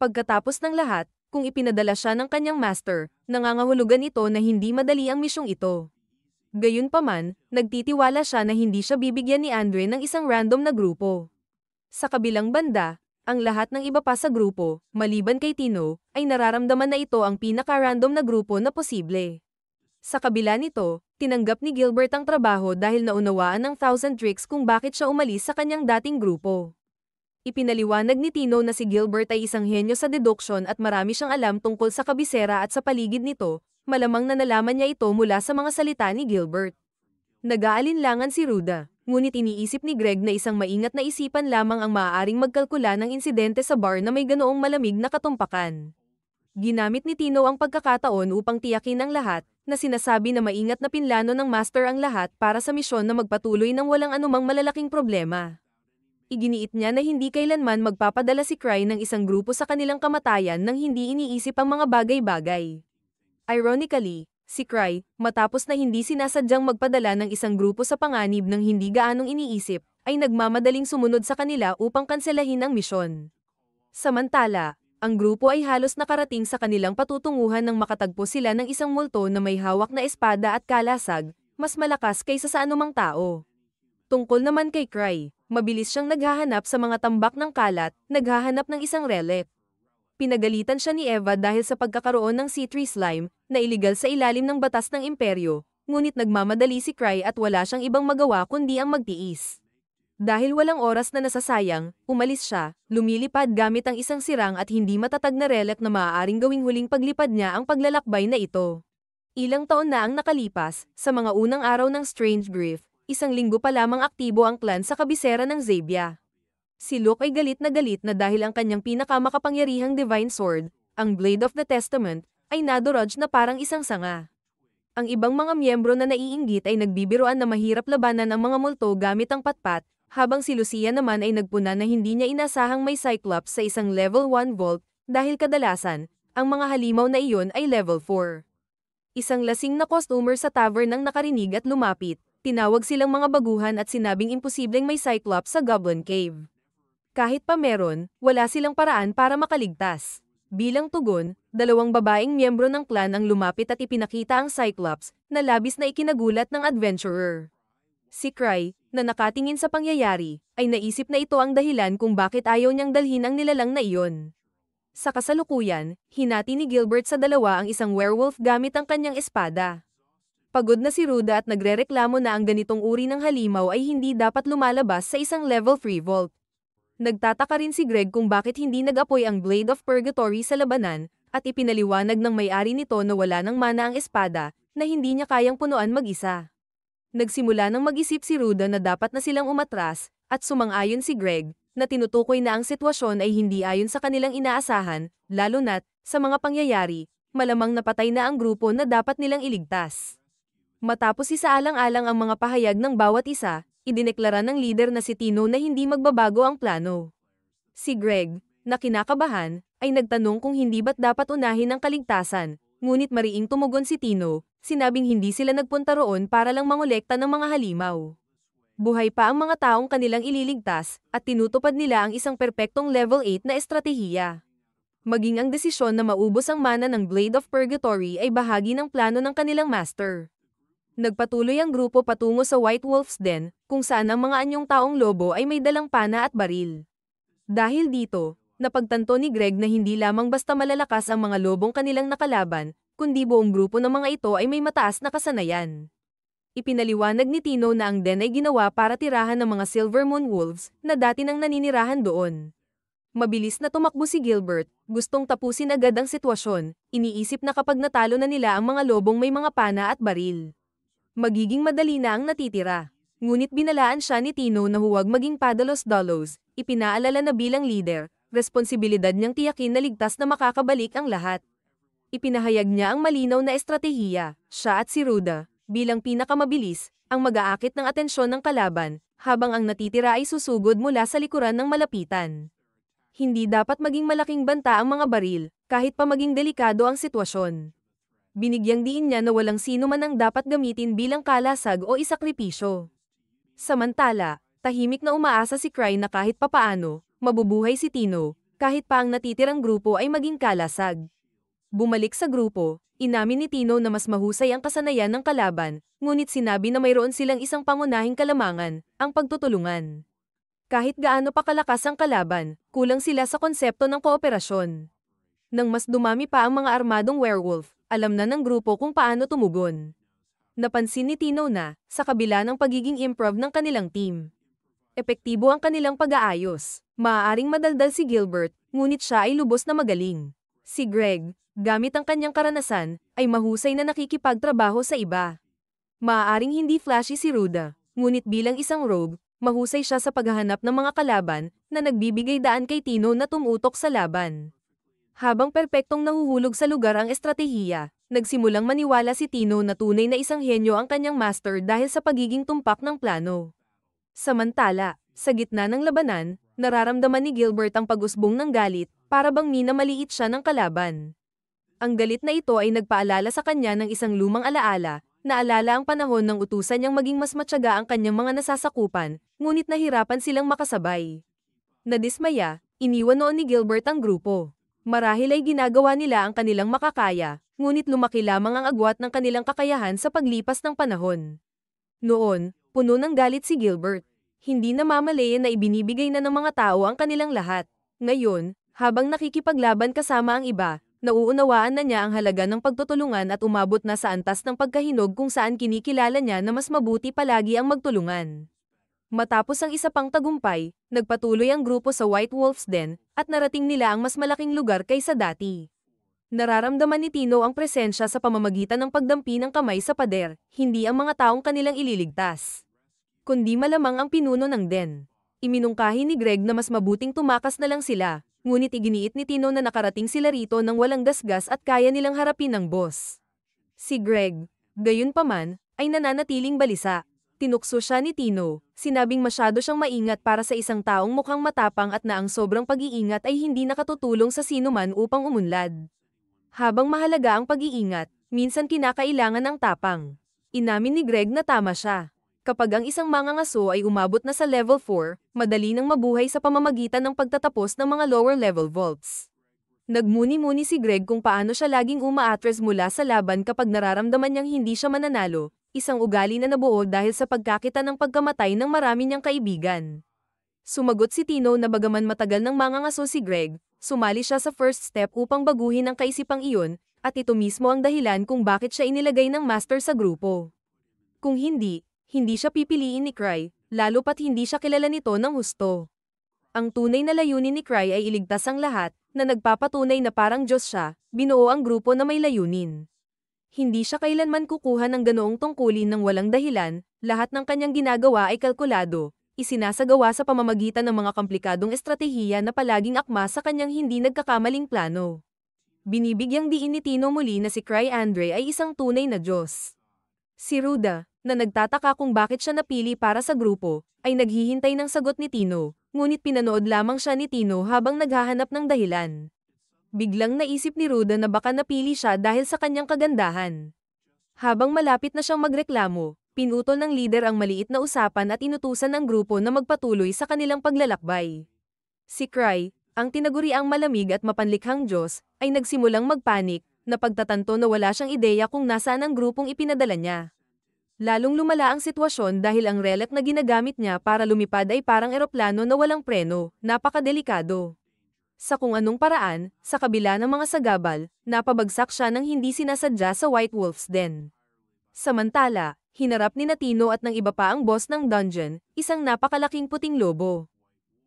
[SPEAKER 1] Pagkatapos ng lahat, kung ipinadala siya ng kanyang master, nangangahulugan ito na hindi madali ang misyong ito. Gayunpaman, nagtitiwala siya na hindi siya bibigyan ni Andre ng isang random na grupo. Sa kabilang banda, ang lahat ng iba pa sa grupo, maliban kay Tino, ay nararamdaman na ito ang pinaka-random na grupo na posible. Sa kabila nito, tinanggap ni Gilbert ang trabaho dahil naunawaan ng thousand tricks kung bakit siya umalis sa kanyang dating grupo. Ipinaliwanag ni Tino na si Gilbert ay isang henyo sa deduction at marami siyang alam tungkol sa kabisera at sa paligid nito, malamang na nalaman niya ito mula sa mga salita ni Gilbert. Nag-aalinlangan si Ruda, ngunit iniisip ni Greg na isang maingat na isipan lamang ang maaaring magkalkula ng insidente sa bar na may ganoong malamig na katumpakan. Ginamit ni Tino ang pagkakataon upang tiyakin ang lahat, na sinasabi na maingat na pinlano ng master ang lahat para sa misyon na magpatuloy ng walang anumang malalaking problema. Iginiit niya na hindi kailanman magpapadala si Cry ng isang grupo sa kanilang kamatayan nang hindi iniisip ang mga bagay-bagay. Ironically, si Cry, matapos na hindi sinasadyang magpadala ng isang grupo sa panganib ng hindi gaanong iniisip, ay nagmamadaling sumunod sa kanila upang kanselahin ang misyon. Samantala, ang grupo ay halos nakarating sa kanilang patutunguhan nang makatagpo sila ng isang multo na may hawak na espada at kalasag, mas malakas kaysa sa anumang tao. Tungkol naman kay Cry, mabilis siyang naghahanap sa mga tambak ng kalat, naghahanap ng isang relic pinagalitan siya ni Eva dahil sa pagkakaroon ng sea tree slime na iligal sa ilalim ng batas ng imperyo, ngunit nagmamadali si Cry at wala siyang ibang magawa kundi ang magtiis. Dahil walang oras na nasasayang, umalis siya, lumilipad gamit ang isang sirang at hindi matatag na relic na maaaring gawing huling paglipad niya ang paglalakbay na ito. Ilang taon na ang nakalipas, sa mga unang araw ng Strange Grief, isang linggo pa lamang aktibo ang clan sa kabisera ng Zabia. Si Luke ay galit na galit na dahil ang kanyang pinakamakapangyarihang divine sword, ang Blade of the Testament, ay nadoraj na parang isang sanga. Ang ibang mga miyembro na naiinggit ay nagbibiroan na mahirap labanan ang mga multo gamit ang patpat, habang si Lucia naman ay nagpuna na hindi niya inasahang may Cyclops sa isang level 1 volt, dahil kadalasan, ang mga halimaw na iyon ay level 4. Isang lasing na customer sa tavern ang nakarinig at lumapit, tinawag silang mga baguhan at sinabing imposibleng may Cyclops sa Goblin Cave. Kahit pa meron, wala silang paraan para makaligtas. Bilang tugon, dalawang babaeng miyembro ng clan ang lumapit at ipinakita ang Cyclops na labis na ikinagulat ng adventurer. Si Cry, na nakatingin sa pangyayari, ay naisip na ito ang dahilan kung bakit ayaw niyang dalhin ang nilalang na iyon. Sa kasalukuyan, hinati ni Gilbert sa dalawa ang isang werewolf gamit ang kanyang espada. Pagod na si Ruda at nagrereklamo na ang ganitong uri ng halimaw ay hindi dapat lumalabas sa isang level 3 vault. Nagtataka rin si Greg kung bakit hindi nag-apoy ang Blade of Purgatory sa labanan, at ipinaliwanag ng may-ari nito na wala ng mana ang espada, na hindi niya kayang punuan mag-isa. Nagsimula nang mag-isip si Ruda na dapat na silang umatras, at sumang-ayon si Greg, na tinutukoy na ang sitwasyon ay hindi ayon sa kanilang inaasahan, lalo na't, sa mga pangyayari, malamang napatay na ang grupo na dapat nilang iligtas. Matapos isaalang-alang ang mga pahayag ng bawat isa, idineklara ng leader na si Tino na hindi magbabago ang plano. Si Greg, na kinakabahan, ay nagtanong kung hindi ba't dapat unahin ang kaligtasan, ngunit mariing tumugon si Tino, sinabing hindi sila nagpunta roon para lang mangolekta ng mga halimaw. Buhay pa ang mga taong kanilang ililigtas, at tinutupad nila ang isang perpektong level 8 na estratehiya. Maging ang desisyon na maubos ang mana ng Blade of Purgatory ay bahagi ng plano ng kanilang master. Nagpatuloy ang grupo patungo sa White Wolf's Den, kung saan ang mga anyong taong lobo ay may dalang pana at baril. Dahil dito, napagtanto ni Greg na hindi lamang basta malalakas ang mga lobong kanilang nakalaban, kundi buong grupo ng mga ito ay may mataas na kasanayan. Ipinaliwanag ni Tino na ang den ay ginawa para tirahan ng mga Silver Moon Wolves na dati nang naninirahan doon. Mabilis na tumakbo si Gilbert, gustong tapusin agad ang sitwasyon, iniisip na kapag natalo na nila ang mga lobong may mga pana at baril magiging madali na ang natitira. Ngunit binalaan siya ni Tino na huwag maging padalos-dalos, ipinaalala na bilang leader, responsibilidad niyang tiyakin na ligtas na makakabalik ang lahat. Ipinahayag niya ang malinaw na estratehiya, siya at si Ruda, bilang pinakamabilis, ang mag-aakit ng atensyon ng kalaban, habang ang natitira ay susugod mula sa likuran ng malapitan. Hindi dapat maging malaking banta ang mga baril, kahit pa maging delikado ang sitwasyon binigyang diin niya na walang sino man ang dapat gamitin bilang kalasag o isakripisyo. Samantala, tahimik na umaasa si Cry na kahit papaano, mabubuhay si Tino, kahit pa ang natitirang grupo ay maging kalasag. Bumalik sa grupo, inamin ni Tino na mas mahusay ang kasanayan ng kalaban, ngunit sinabi na mayroon silang isang pangunahing kalamangan, ang pagtutulungan. Kahit gaano pa kalakas ang kalaban, kulang sila sa konsepto ng kooperasyon. Nang mas dumami pa ang mga armadong werewolf, alam na ng grupo kung paano tumugon. Napansin ni Tino na, sa kabila ng pagiging improv ng kanilang team, epektibo ang kanilang pag-aayos. Maaaring madaldal si Gilbert, ngunit siya ay lubos na magaling. Si Greg, gamit ang kanyang karanasan, ay mahusay na nakikipagtrabaho sa iba. Maaaring hindi flashy si Ruda, ngunit bilang isang rogue, mahusay siya sa paghahanap ng mga kalaban na nagbibigay daan kay Tino na tumutok sa laban. Habang perpektong nahuhulog sa lugar ang estratehiya, nagsimulang maniwala si Tino na tunay na isang henyo ang kanyang master dahil sa pagiging tumpak ng plano. Samantala, sa gitna ng labanan, nararamdaman ni Gilbert ang pagusbong ng galit, para bang minamaliit siya ng kalaban. Ang galit na ito ay nagpaalala sa kanya ng isang lumang alaala, naalala ang panahon ng utusan niyang maging mas matyaga ang kanyang mga nasasakupan, ngunit nahirapan silang makasabay. Nadismaya, iniwan noon ni Gilbert ang grupo. Marahil ay ginagawa nila ang kanilang makakaya, ngunit lumaki lamang ang agwat ng kanilang kakayahan sa paglipas ng panahon. Noon, puno ng galit si Gilbert. Hindi namamalayan na ibinibigay na ng mga tao ang kanilang lahat. Ngayon, habang nakikipaglaban kasama ang iba, nauunawaan na niya ang halaga ng pagtutulungan at umabot na sa antas ng pagkahinog kung saan kinikilala niya na mas mabuti palagi ang magtulungan. Matapos ang isa pang tagumpay, nagpatuloy ang grupo sa White Wolf's Den at narating nila ang mas malaking lugar kaysa dati. Nararamdaman ni Tino ang presensya sa pamamagitan ng pagdampi ng kamay sa pader, hindi ang mga taong kanilang ililigtas. Kundi malamang ang pinuno ng den. Iminungkahi ni Greg na mas mabuting tumakas na lang sila, ngunit iginiit ni Tino na nakarating sila rito nang walang gasgas at kaya nilang harapin ng boss. Si Greg, gayon gayunpaman, ay nananatiling balisa tinukso siya ni Tino, sinabing masyado siyang maingat para sa isang taong mukhang matapang at na ang sobrang pag-iingat ay hindi nakatutulong sa sinuman upang umunlad. Habang mahalaga ang pag-iingat, minsan kinakailangan ang tapang. Inamin ni Greg na tama siya. Kapag ang isang mangangaso ay umabot na sa level 4, madali nang mabuhay sa pamamagitan ng pagtatapos ng mga lower level vaults. Nagmuni-muni si Greg kung paano siya laging umaatres mula sa laban kapag nararamdaman niyang hindi siya mananalo, isang ugali na nabuo dahil sa pagkakita ng pagkamatay ng marami niyang kaibigan. Sumagot si Tino na bagaman matagal ng mga ngaso si Greg, sumali siya sa first step upang baguhin ang kaisipang iyon, at ito mismo ang dahilan kung bakit siya inilagay ng master sa grupo. Kung hindi, hindi siya pipiliin ni Cry, lalo pat hindi siya kilala nito ng husto. Ang tunay na layunin ni Cry ay iligtas ang lahat, na nagpapatunay na parang Diyos siya, binuo ang grupo na may layunin. Hindi siya kailanman kukuha ng ganoong tungkulin ng walang dahilan, lahat ng kanyang ginagawa ay kalkulado, isinasagawa sa pamamagitan ng mga komplikadong estratehiya na palaging akma sa kanyang hindi nagkakamaling plano. Binibigyang diin ni Tino muli na si Cry Andre ay isang tunay na Diyos. Si Ruda, na nagtataka kung bakit siya napili para sa grupo, ay naghihintay ng sagot ni Tino, ngunit pinanood lamang siya ni Tino habang naghahanap ng dahilan biglang naisip ni Ruda na baka napili siya dahil sa kanyang kagandahan. Habang malapit na siyang magreklamo, pinutol ng leader ang maliit na usapan at inutusan ang grupo na magpatuloy sa kanilang paglalakbay. Si Cry, ang tinaguriang malamig at mapanlikhang Diyos, ay nagsimulang magpanik, na pagtatanto na wala siyang ideya kung nasaan ang grupong ipinadala niya. Lalong lumala ang sitwasyon dahil ang relic na ginagamit niya para lumipad ay parang eroplano na walang preno, napakadelikado sa kung anong paraan, sa kabila ng mga sagabal, napabagsak siya ng hindi sinasadya sa White Wolf's Den. Samantala, hinarap ni Natino at ng iba pa ang boss ng dungeon, isang napakalaking puting lobo.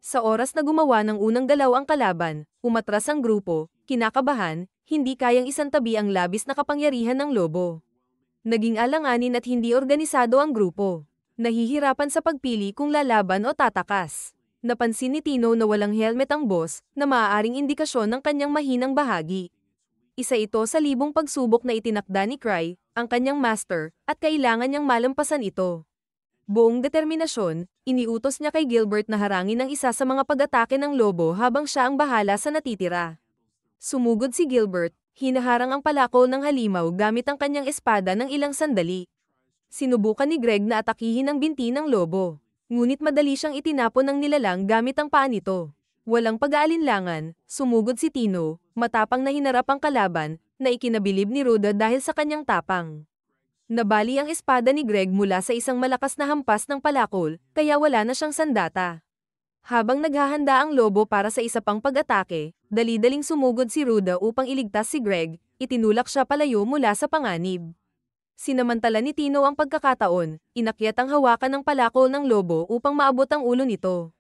[SPEAKER 1] Sa oras na gumawa ng unang galaw ang kalaban, umatras ang grupo, kinakabahan, hindi kayang isang tabi ang labis na kapangyarihan ng lobo. Naging alanganin at hindi organisado ang grupo. Nahihirapan sa pagpili kung lalaban o tatakas napansin ni Tino na walang helmet ang boss, na maaaring indikasyon ng kanyang mahinang bahagi. Isa ito sa libong pagsubok na itinakda ni Cry, ang kanyang master, at kailangan niyang malampasan ito. Buong determinasyon, iniutos niya kay Gilbert na harangin ang isa sa mga pag-atake ng lobo habang siya ang bahala sa natitira. Sumugod si Gilbert, hinaharang ang palakol ng halimaw gamit ang kanyang espada ng ilang sandali. Sinubukan ni Greg na atakihin ang binti ng lobo. Ngunit madali siyang itinapon ng nilalang gamit ang paa nito. Walang pag-aalinlangan, sumugod si Tino, matapang na hinarap ang kalaban, na ikinabilib ni Ruda dahil sa kanyang tapang. Nabali ang espada ni Greg mula sa isang malakas na hampas ng palakol, kaya wala na siyang sandata. Habang naghahanda ang lobo para sa isa pang pag-atake, dali-daling sumugod si Ruda upang iligtas si Greg, itinulak siya palayo mula sa panganib. Sinamantala ni Tino ang pagkakataon, inakyat ang hawakan ng palakol ng lobo upang maabot ang ulo nito.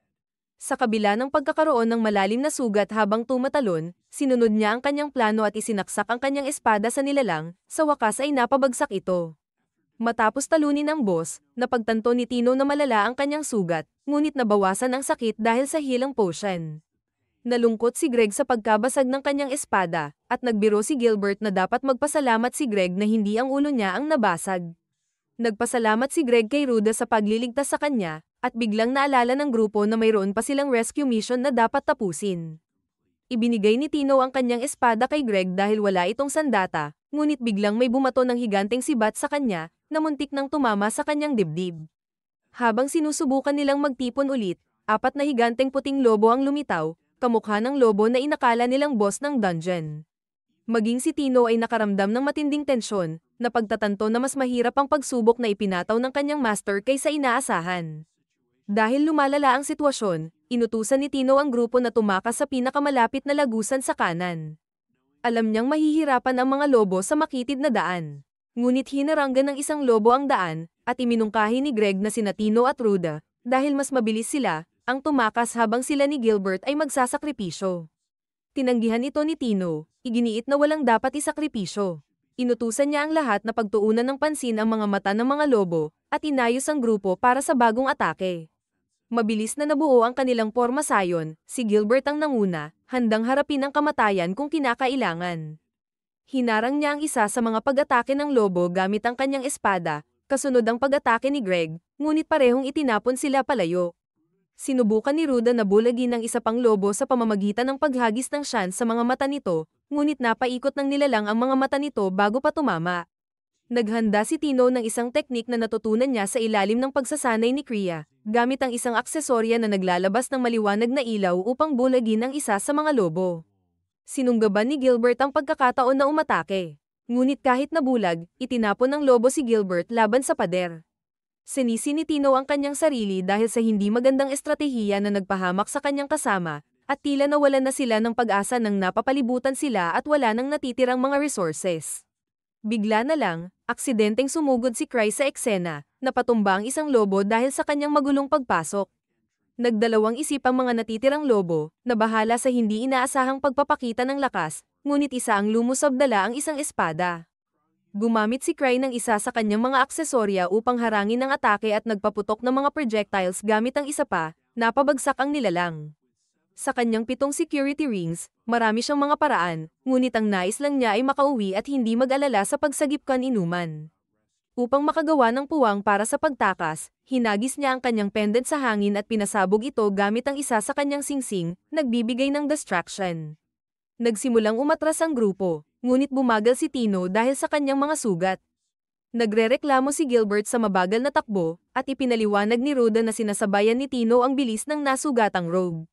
[SPEAKER 1] Sa kabila ng pagkakaroon ng malalim na sugat habang tumatalon, sinunod niya ang kanyang plano at isinaksak ang kanyang espada sa nilalang, sa wakas ay napabagsak ito. Matapos talunin ang boss, napagtanto ni Tino na malala ang kanyang sugat, ngunit nabawasan ang sakit dahil sa hilang potion. Nalungkot si Greg sa pagkabasag ng kanyang espada, at nagbiro si Gilbert na dapat magpasalamat si Greg na hindi ang ulo niya ang nabasag. Nagpasalamat si Greg kay Ruda sa pagliligtas sa kanya, at biglang naalala ng grupo na mayroon pa silang rescue mission na dapat tapusin. Ibinigay ni Tino ang kanyang espada kay Greg dahil wala itong sandata, ngunit biglang may bumato ng higanteng sibat sa kanya, na muntik nang tumama sa kanyang dibdib. Habang sinusubukan nilang magtipon ulit, apat na higanteng puting lobo ang lumitaw, kamukha ng lobo na inakala nilang boss ng dungeon. Maging si Tino ay nakaramdam ng matinding tensyon, na pagtatanto na mas mahirap ang pagsubok na ipinataw ng kanyang master kaysa inaasahan. Dahil lumalala ang sitwasyon, inutusan ni Tino ang grupo na tumakas sa pinakamalapit na lagusan sa kanan. Alam niyang mahihirapan ang mga lobo sa makitid na daan. Ngunit hinaranggan ng isang lobo ang daan, at iminungkahi ni Greg na sina Tino at Ruda, dahil mas mabilis sila, ang tumakas habang sila ni Gilbert ay magsasakripisyo. Tinanggihan ito ni Tino, iginiit na walang dapat isakripisyo. Inutusan niya ang lahat na pagtuunan ng pansin ang mga mata ng mga lobo, at inayos ang grupo para sa bagong atake. Mabilis na nabuo ang kanilang porma sayon, si Gilbert ang nanguna, handang harapin ang kamatayan kung kinakailangan. Hinarang niya ang isa sa mga pag-atake ng lobo gamit ang kanyang espada, kasunod ang pag-atake ni Greg, ngunit parehong itinapon sila palayo sinubukan ni Ruda na bulagin ng isa pang lobo sa pamamagitan ng paghagis ng siyan sa mga mata nito, ngunit napaikot ng nilalang ang mga mata nito bago pa tumama. Naghanda si Tino ng isang teknik na natutunan niya sa ilalim ng pagsasanay ni Kriya, gamit ang isang aksesorya na naglalabas ng maliwanag na ilaw upang bulagin ang isa sa mga lobo. Sinunggaban ni Gilbert ang pagkakataon na umatake. Ngunit kahit nabulag, itinapon ng lobo si Gilbert laban sa pader sinisinitino ang kanyang sarili dahil sa hindi magandang estratehiya na nagpahamak sa kanyang kasama, at tila nawalan na sila ng pag-asa nang napapalibutan sila at wala nang natitirang mga resources. Bigla na lang, aksidenteng sumugod si Cry sa eksena, napatumba ang isang lobo dahil sa kanyang magulong pagpasok. Nagdalawang isip ang mga natitirang lobo, na bahala sa hindi inaasahang pagpapakita ng lakas, ngunit isa ang lumusob dala ang isang espada gumamit si Cry ng isa sa kanyang mga aksesorya upang harangin ang atake at nagpaputok ng mga projectiles gamit ang isa pa, napabagsak ang nilalang. Sa kanyang pitong security rings, marami siyang mga paraan, ngunit ang nais lang niya ay makauwi at hindi mag-alala sa pagsagipkan inuman. Upang makagawa ng puwang para sa pagtakas, hinagis niya ang kanyang pendant sa hangin at pinasabog ito gamit ang isa sa kanyang singsing, nagbibigay ng distraction nagsimulang umatras ang grupo, ngunit bumagal si Tino dahil sa kanyang mga sugat. Nagrereklamo si Gilbert sa mabagal na takbo, at ipinaliwanag ni Ruda na sinasabayan ni Tino ang bilis ng nasugatang rogue.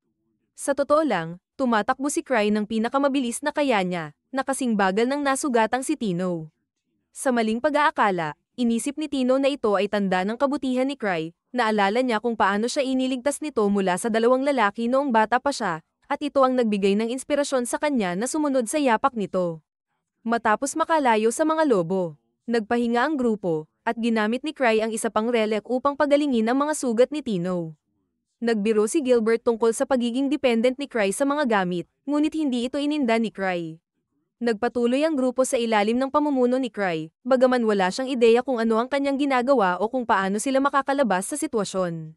[SPEAKER 1] Sa totoo lang, tumatakbo si Cry ng pinakamabilis na kaya niya, nakasing bagal ng nasugatang si Tino. Sa maling pag-aakala, inisip ni Tino na ito ay tanda ng kabutihan ni Cry, naalala niya kung paano siya iniligtas nito mula sa dalawang lalaki noong bata pa siya, at ito ang nagbigay ng inspirasyon sa kanya na sumunod sa yapak nito. Matapos makalayo sa mga lobo, nagpahinga ang grupo, at ginamit ni Cry ang isa pang relic upang pagalingin ang mga sugat ni Tino. Nagbiro si Gilbert tungkol sa pagiging dependent ni Cry sa mga gamit, ngunit hindi ito ininda ni Cry. Nagpatuloy ang grupo sa ilalim ng pamumuno ni Cry, bagaman wala siyang ideya kung ano ang kanyang ginagawa o kung paano sila makakalabas sa sitwasyon.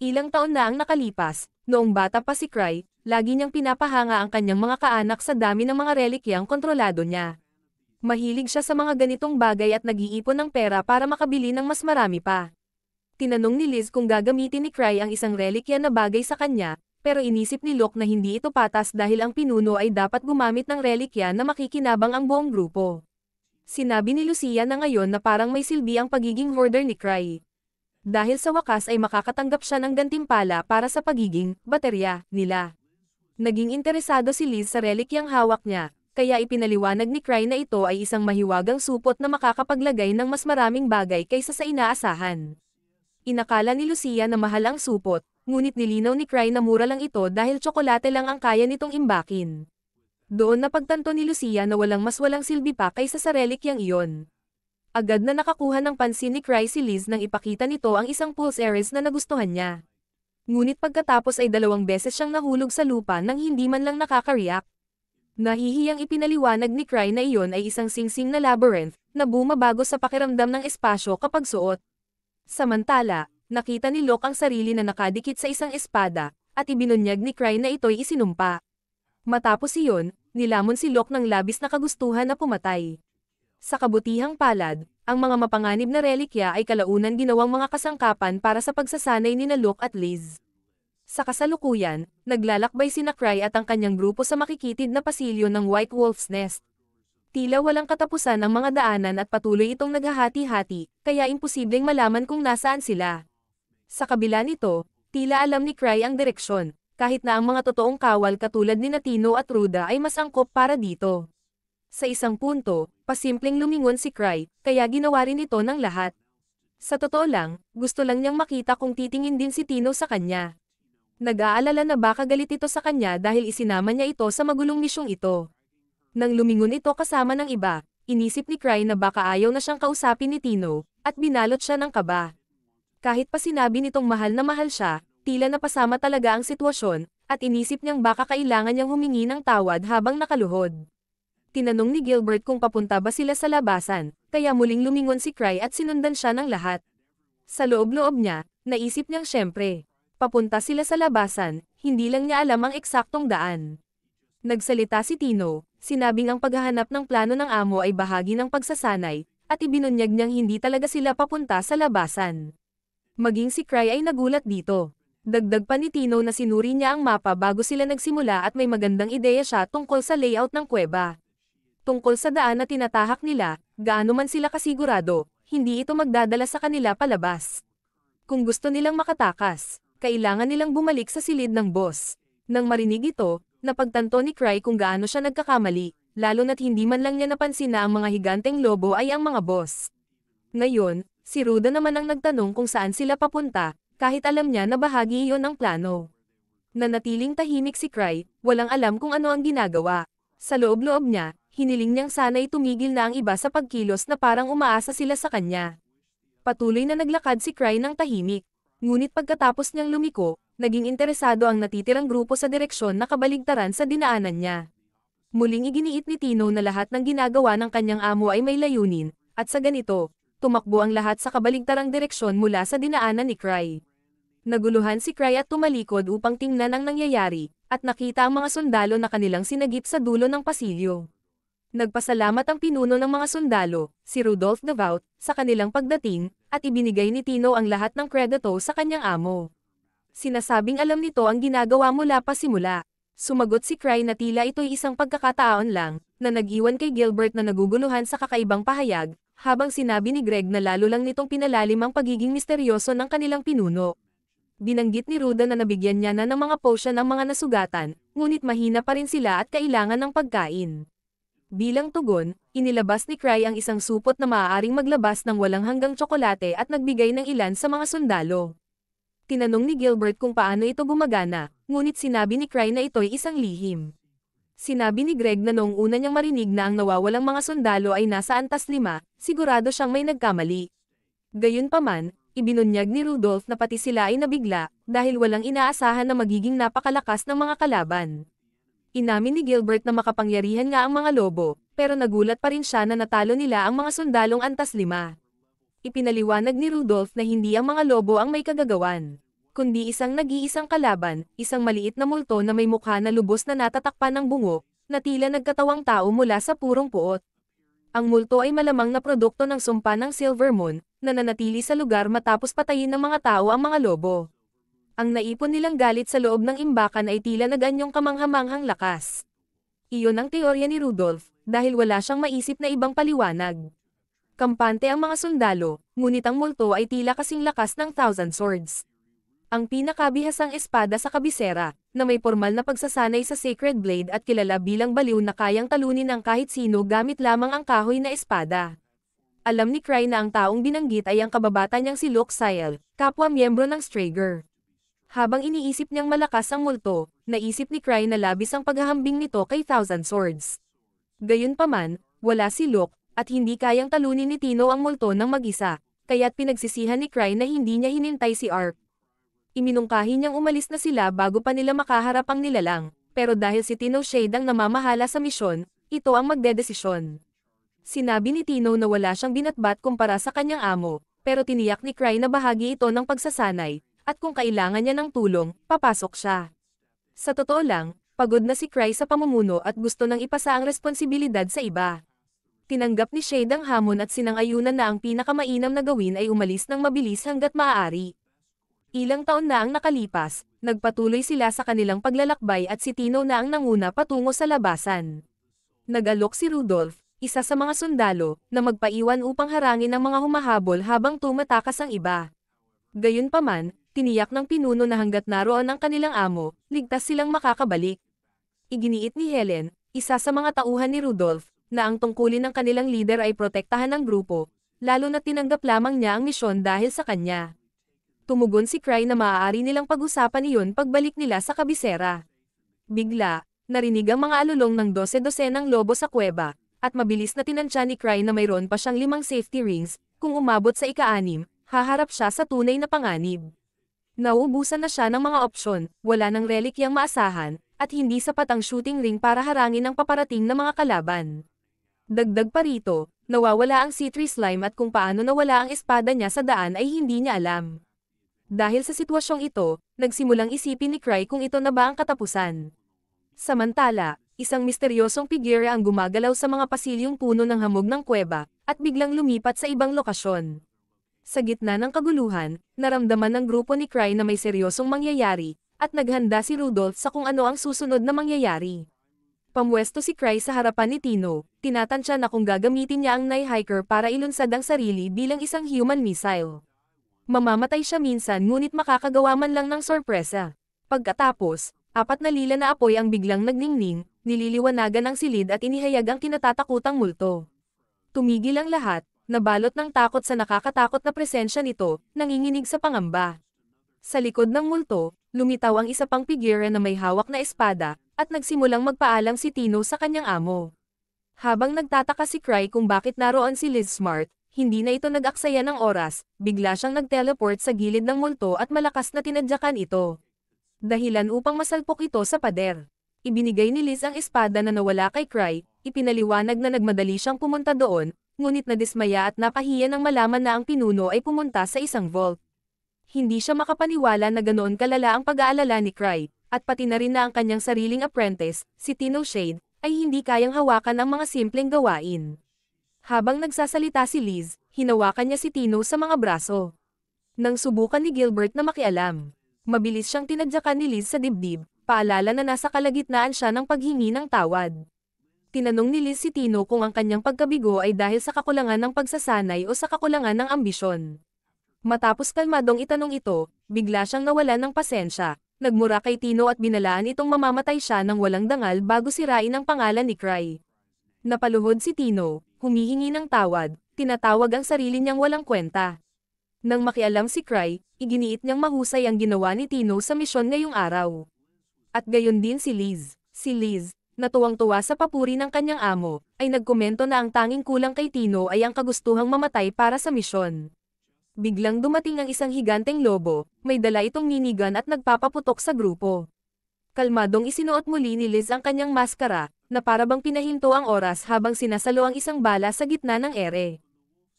[SPEAKER 1] Ilang taon na ang nakalipas, noong bata pa si Cry, lagi niyang pinapahanga ang kanyang mga kaanak sa dami ng mga relikyang kontrolado niya. Mahilig siya sa mga ganitong bagay at nag-iipon ng pera para makabili ng mas marami pa. Tinanong ni Liz kung gagamitin ni Cry ang isang relikya na bagay sa kanya, pero inisip ni Locke na hindi ito patas dahil ang pinuno ay dapat gumamit ng relikya na makikinabang ang buong grupo. Sinabi ni Lucia na ngayon na parang may silbi ang pagiging hoarder ni Cry. Dahil sa wakas ay makakatanggap siya ng gantimpala para sa pagiging baterya nila. Naging interesado si Liz sa relikyang hawak niya, kaya ipinaliwanag ni Cry na ito ay isang mahiwagang supot na makakapaglagay ng mas maraming bagay kaysa sa inaasahan. Inakala ni Lucia na mahal ang supot, ngunit nilinaw ni Cry na mura lang ito dahil tsokolate lang ang kaya nitong imbakin. Doon napagtanto ni Lucia na walang mas walang silbi pa kaysa sa relikyang iyon. Agad na nakakuha ng pansin ni Cry si Liz nang ipakita nito ang isang pulse heiress na nagustuhan niya. Ngunit pagkatapos ay dalawang beses siyang nahulog sa lupa nang hindi man lang nakakariyak. Nahihiyang ipinaliwanag ni Cry na iyon ay isang singsing na labyrinth na bumabago sa pakiramdam ng espasyo kapag suot. Samantala, nakita ni Locke ang sarili na nakadikit sa isang espada at ibinunyag ni Cry na ito'y isinumpa. Matapos iyon, nilamon si Locke ng labis na kagustuhan na pumatay. Sa kabutihang palad, ang mga mapanganib na relikya ay kalaunan ginawang mga kasangkapan para sa pagsasanay ni Naluk at Liz. Sa kasalukuyan, naglalakbay si Nakray at ang kanyang grupo sa makikitid na pasilyo ng White Wolf's Nest. Tila walang katapusan ang mga daanan at patuloy itong naghahati-hati, kaya imposibleng malaman kung nasaan sila. Sa kabila nito, tila alam ni Cry ang direksyon, kahit na ang mga totoong kawal katulad ni Natino at Ruda ay mas angkop para dito. Sa isang punto, pasimpleng lumingon si Cry, kaya ginawa rin ito ng lahat. Sa totoo lang, gusto lang niyang makita kung titingin din si Tino sa kanya. Nag-aalala na baka galit ito sa kanya dahil isinama niya ito sa magulong misyong ito. Nang lumingon ito kasama ng iba, inisip ni Cry na baka ayaw na siyang kausapin ni Tino, at binalot siya ng kaba. Kahit pa sinabi nitong mahal na mahal siya, tila na pasama talaga ang sitwasyon, at inisip niyang baka kailangan niyang humingi ng tawad habang nakaluhod tinanong ni Gilbert kung papunta ba sila sa labasan, kaya muling lumingon si Cry at sinundan siya ng lahat. Sa loob-loob niya, naisip niyang syempre, papunta sila sa labasan, hindi lang niya alam ang eksaktong daan. Nagsalita si Tino, sinabing ang paghahanap ng plano ng amo ay bahagi ng pagsasanay, at ibinunyag niyang hindi talaga sila papunta sa labasan. Maging si Cry ay nagulat dito. Dagdag pa ni Tino na sinuri niya ang mapa bago sila nagsimula at may magandang ideya siya tungkol sa layout ng kuweba tungkol sa daan na tinatahak nila, gaano man sila kasigurado, hindi ito magdadala sa kanila palabas. Kung gusto nilang makatakas, kailangan nilang bumalik sa silid ng boss. Nang marinig ito, napagtanto ni Cry kung gaano siya nagkakamali, lalo na't hindi man lang niya napansin na ang mga higanteng lobo ay ang mga boss. Ngayon, si Ruda naman ang nagtanong kung saan sila papunta, kahit alam niya na bahagi iyon ang plano. Nanatiling tahimik si Cry, walang alam kung ano ang ginagawa. Sa loob-loob niya, hiniling niyang sana'y tumigil na ang iba sa pagkilos na parang umaasa sila sa kanya. Patuloy na naglakad si Cry ng tahimik, ngunit pagkatapos niyang lumiko, naging interesado ang natitirang grupo sa direksyon na kabaligtaran sa dinaanan niya. Muling iginiit ni Tino na lahat ng ginagawa ng kanyang amo ay may layunin, at sa ganito, tumakbo ang lahat sa kabaligtarang direksyon mula sa dinaanan ni Cry. Naguluhan si Cry at tumalikod upang tingnan ang nangyayari, at nakita ang mga sundalo na kanilang sinagip sa dulo ng pasilyo. Nagpasalamat ang pinuno ng mga sundalo, si Rudolph Davout, sa kanilang pagdating, at ibinigay ni Tino ang lahat ng kredito sa kanyang amo. Sinasabing alam nito ang ginagawa mula pa simula. Sumagot si Cry na tila ito'y isang pagkakataon lang, na nag-iwan kay Gilbert na naguguluhan sa kakaibang pahayag, habang sinabi ni Greg na lalo lang nitong pinalalim ang pagiging misteryoso ng kanilang pinuno. Binanggit ni Ruda na nabigyan niya na ng mga potion ang mga nasugatan, ngunit mahina pa rin sila at kailangan ng pagkain. Bilang tugon, inilabas ni Cry ang isang supot na maaaring maglabas ng walang hanggang tsokolate at nagbigay ng ilan sa mga sundalo. Tinanong ni Gilbert kung paano ito gumagana, ngunit sinabi ni Cry na ito'y isang lihim. Sinabi ni Greg na noong una niyang marinig na ang nawawalang mga sundalo ay nasa antas lima, sigurado siyang may nagkamali. Gayunpaman, ibinunyag ni Rudolph na pati sila ay nabigla, dahil walang inaasahan na magiging napakalakas ng mga kalaban. Inamin ni Gilbert na makapangyarihan nga ang mga lobo, pero nagulat pa rin siya na natalo nila ang mga sundalong antas lima. Ipinaliwanag ni Rudolph na hindi ang mga lobo ang may kagagawan, kundi isang nag-iisang kalaban, isang maliit na multo na may mukha na lubos na natatakpan ng bungo, na tila nagkatawang tao mula sa purong puot. Ang multo ay malamang na produkto ng sumpa ng Silver Moon, na nanatili sa lugar matapos patayin ng mga tao ang mga lobo. Ang naipon nilang galit sa loob ng imbakan ay tila nag-anyong kamanghamanghang lakas. Iyon ang teorya ni Rudolf, dahil wala siyang maisip na ibang paliwanag. Kampante ang mga sundalo, ngunit ang multo ay tila kasing lakas ng thousand swords. Ang pinakabihasang espada sa kabisera, na may formal na pagsasanay sa sacred blade at kilala bilang baliw na kayang talunin ng kahit sino gamit lamang ang kahoy na espada. Alam ni Cry na ang taong binanggit ay ang kababata niyang si Luke Sayel, kapwa miyembro ng Strager. Habang iniisip niyang malakas ang multo, naisip ni Cry na labis ang paghahambing nito kay Thousand Swords. Gayunpaman, wala si Luke, at hindi kayang talunin ni Tino ang multo ng mag-isa, kaya't pinagsisihan ni Cry na hindi niya hinintay si Ark. Iminungkahi niyang umalis na sila bago pa nila makaharap ang nilalang, pero dahil si Tino Shade ang namamahala sa misyon, ito ang magdedesisyon. Sinabi ni Tino na wala siyang binatbat kumpara sa kanyang amo, pero tiniyak ni Cry na bahagi ito ng pagsasanay, at kung kailangan niya ng tulong, papasok siya. Sa totoo lang, pagod na si Cry sa pamumuno at gusto nang ipasa ang responsibilidad sa iba. Tinanggap ni Shade ang hamon at sinangayunan na ang pinakamainam na gawin ay umalis ng mabilis hanggat maaari. Ilang taon na ang nakalipas, nagpatuloy sila sa kanilang paglalakbay at si Tino na ang nanguna patungo sa labasan. Nagalok si Rudolph, isa sa mga sundalo, na magpaiwan upang harangin ang mga humahabol habang tumatakas ang iba. Gayunpaman, tiniyak ng pinuno na hanggat naroon ang kanilang amo, ligtas silang makakabalik. Iginiit ni Helen, isa sa mga tauhan ni Rudolph, na ang tungkulin ng kanilang leader ay protektahan ng grupo, lalo na tinanggap lamang niya ang misyon dahil sa kanya. Tumugon si Cry na maaari nilang pag-usapan iyon pagbalik nila sa kabisera. Bigla, narinig ang mga alulong ng 12-12 dosenang lobo sa kuweba, at mabilis na tinansya ni Cry na mayroon pa siyang limang safety rings, kung umabot sa ika-anim, haharap siya sa tunay na panganib. Naubusan na siya ng mga opsyon, wala ng relikyang maasahan, at hindi sapat ang shooting ring para harangin ang paparating na mga kalaban. Dagdag pa rito, nawawala ang citrus slime at kung paano nawala ang espada niya sa daan ay hindi niya alam. Dahil sa sitwasyong ito, nagsimulang isipin ni Cry kung ito na ba ang katapusan. Samantala, isang misteryosong figure ang gumagalaw sa mga pasilyong puno ng hamog ng kuweba, at biglang lumipat sa ibang lokasyon. Sa gitna ng kaguluhan, naramdaman ng grupo ni Cry na may seryosong mangyayari, at naghanda si Rudolph sa kung ano ang susunod na mangyayari. Pamwesto si Cry sa harapan ni Tino, tinatansya na kung gagamitin niya ang Night Hiker para ilunsad ang sarili bilang isang human missile. Mamamatay siya minsan ngunit makakagawa man lang ng sorpresa. Pagkatapos, apat na lila na apoy ang biglang nagningning, nililiwanagan ang silid at inihayag ang kinatatakutang multo. Tumigil ang lahat, nabalot ng takot sa nakakatakot na presensya nito, nanginginig sa pangamba. Sa likod ng multo, lumitaw ang isa pang figura na may hawak na espada, at nagsimulang magpaalam si Tino sa kanyang amo. Habang nagtataka si Cry kung bakit naroon si Liz Smart, hindi na ito nag-aksaya ng oras, bigla siyang nag-teleport sa gilid ng multo at malakas na tinadyakan ito. Dahilan upang masalpok ito sa pader. Ibinigay ni Liz ang espada na nawala kay Cry, ipinaliwanag na nagmadali siyang pumunta doon, ngunit nadismaya at napahiya nang malaman na ang pinuno ay pumunta sa isang vault. Hindi siya makapaniwala na ganoon kalala ang pag-aalala ni Cry, at pati na rin na ang kanyang sariling apprentice, si Tino Shade, ay hindi kayang hawakan ang mga simpleng gawain. Habang nagsasalita si Liz, hinawakan niya si Tino sa mga braso. Nang subukan ni Gilbert na makialam, mabilis siyang tinadyakan ni Liz sa dibdib, paalala na nasa kalagitnaan siya ng paghingi ng tawad tinanong ni Liz si Tino kung ang kanyang pagkabigo ay dahil sa kakulangan ng pagsasanay o sa kakulangan ng ambisyon. Matapos kalmadong itanong ito, bigla siyang nawala ng pasensya, nagmura kay Tino at binalaan itong mamamatay siya ng walang dangal bago sirain ang pangalan ni Cry. Napaluhod si Tino, humihingi ng tawad, tinatawag ang sarili niyang walang kwenta. Nang makialam si Cry, iginiit niyang mahusay ang ginawa ni Tino sa misyon ngayong araw. At gayon din si Liz. Si Liz, natuwang-tuwa sa papuri ng kanyang amo, ay nagkomento na ang tanging kulang kay Tino ay ang kagustuhang mamatay para sa misyon. Biglang dumating ang isang higanteng lobo, may dala itong ninigan at nagpapaputok sa grupo. Kalmadong isinuot muli ni Liz ang kanyang maskara, na parabang pinahinto ang oras habang sinasalo ang isang bala sa gitna ng ere.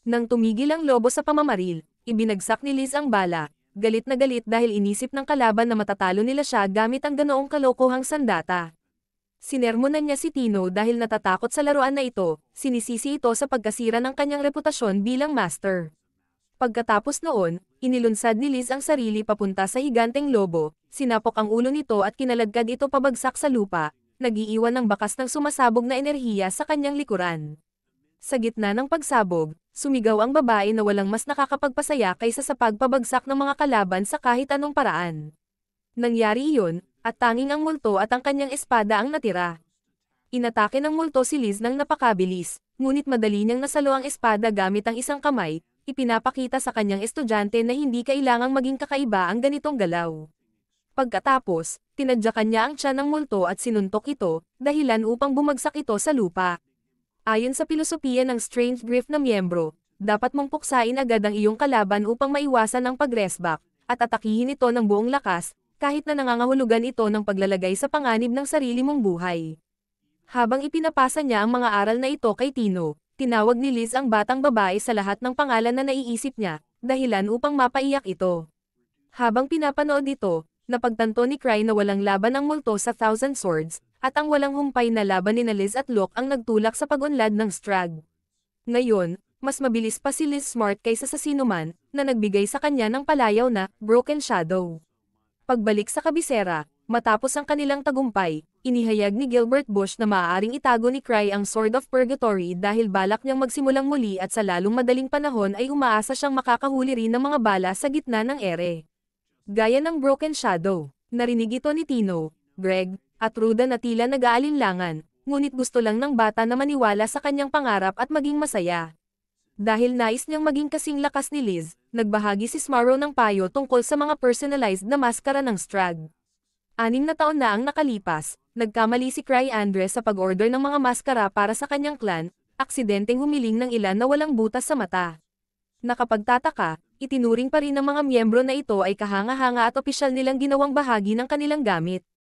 [SPEAKER 1] Nang tumigil ang lobo sa pamamaril, ibinagsak ni Liz ang bala, galit na galit dahil inisip ng kalaban na matatalo nila siya gamit ang ganoong kalokohang sandata. Sinermonan niya si Tino dahil natatakot sa laruan na ito, sinisisi ito sa pagkasira ng kanyang reputasyon bilang master. Pagkatapos noon, inilunsad ni Liz ang sarili papunta sa higanteng lobo, sinapok ang ulo nito at kinalagkad ito pabagsak sa lupa, nagiiwan ng bakas ng sumasabog na enerhiya sa kanyang likuran. Sa gitna ng pagsabog, sumigaw ang babae na walang mas nakakapagpasaya kaysa sa pagpabagsak ng mga kalaban sa kahit anong paraan. Nangyari iyon, at tanging ang multo at ang kanyang espada ang natira. Inatake ng multo si Liz ng napakabilis, ngunit madali niyang nasalo ang espada gamit ang isang kamay, ipinapakita sa kanyang estudyante na hindi kailangang maging kakaiba ang ganitong galaw. Pagkatapos, tinadyakan niya ang tiyan ng multo at sinuntok ito, dahilan upang bumagsak ito sa lupa. Ayon sa pilosopiya ng strange grief na miyembro, dapat mong puksain agad ang iyong kalaban upang maiwasan ang pagresback, at atakihin ito ng buong lakas, kahit na nangangahulugan ito ng paglalagay sa panganib ng sarili mong buhay. Habang ipinapasa niya ang mga aral na ito kay Tino, tinawag ni Liz ang batang babae sa lahat ng pangalan na naiisip niya, dahilan upang mapaiyak ito. Habang pinapanood ito, napagtanto ni Cry na walang laban ang multo sa Thousand Swords, at ang walang humpay na laban ni Liz at Locke ang nagtulak sa pagunlad ng Strag. Ngayon, mas mabilis pa si Liz Smart kaysa sa sinuman, na nagbigay sa kanya ng palayaw na Broken Shadow. Pagbalik sa kabisera, matapos ang kanilang tagumpay, inihayag ni Gilbert Bush na maaaring itago ni Cry ang Sword of Purgatory dahil balak niyang magsimulang muli at sa lalong madaling panahon ay umaasa siyang makakahuli rin ng mga bala sa gitna ng ere. Gaya ng Broken Shadow, narinig ito ni Tino, Greg, at Ruda na tila nag-aalinlangan, ngunit gusto lang ng bata na maniwala sa kanyang pangarap at maging masaya. Dahil nais niyang maging kasing lakas ni Liz, nagbahagi si Smarrow ng payo tungkol sa mga personalized na maskara ng Strad. Anim na taon na ang nakalipas, nagkamali si Cry Andres sa pag-order ng mga maskara para sa kanyang clan, aksidenteng humiling ng ilan na walang butas sa mata. Nakapagtataka, itinuring pa rin ng mga miyembro na ito ay kahanga-hanga at opisyal nilang ginawang bahagi ng kanilang gamit.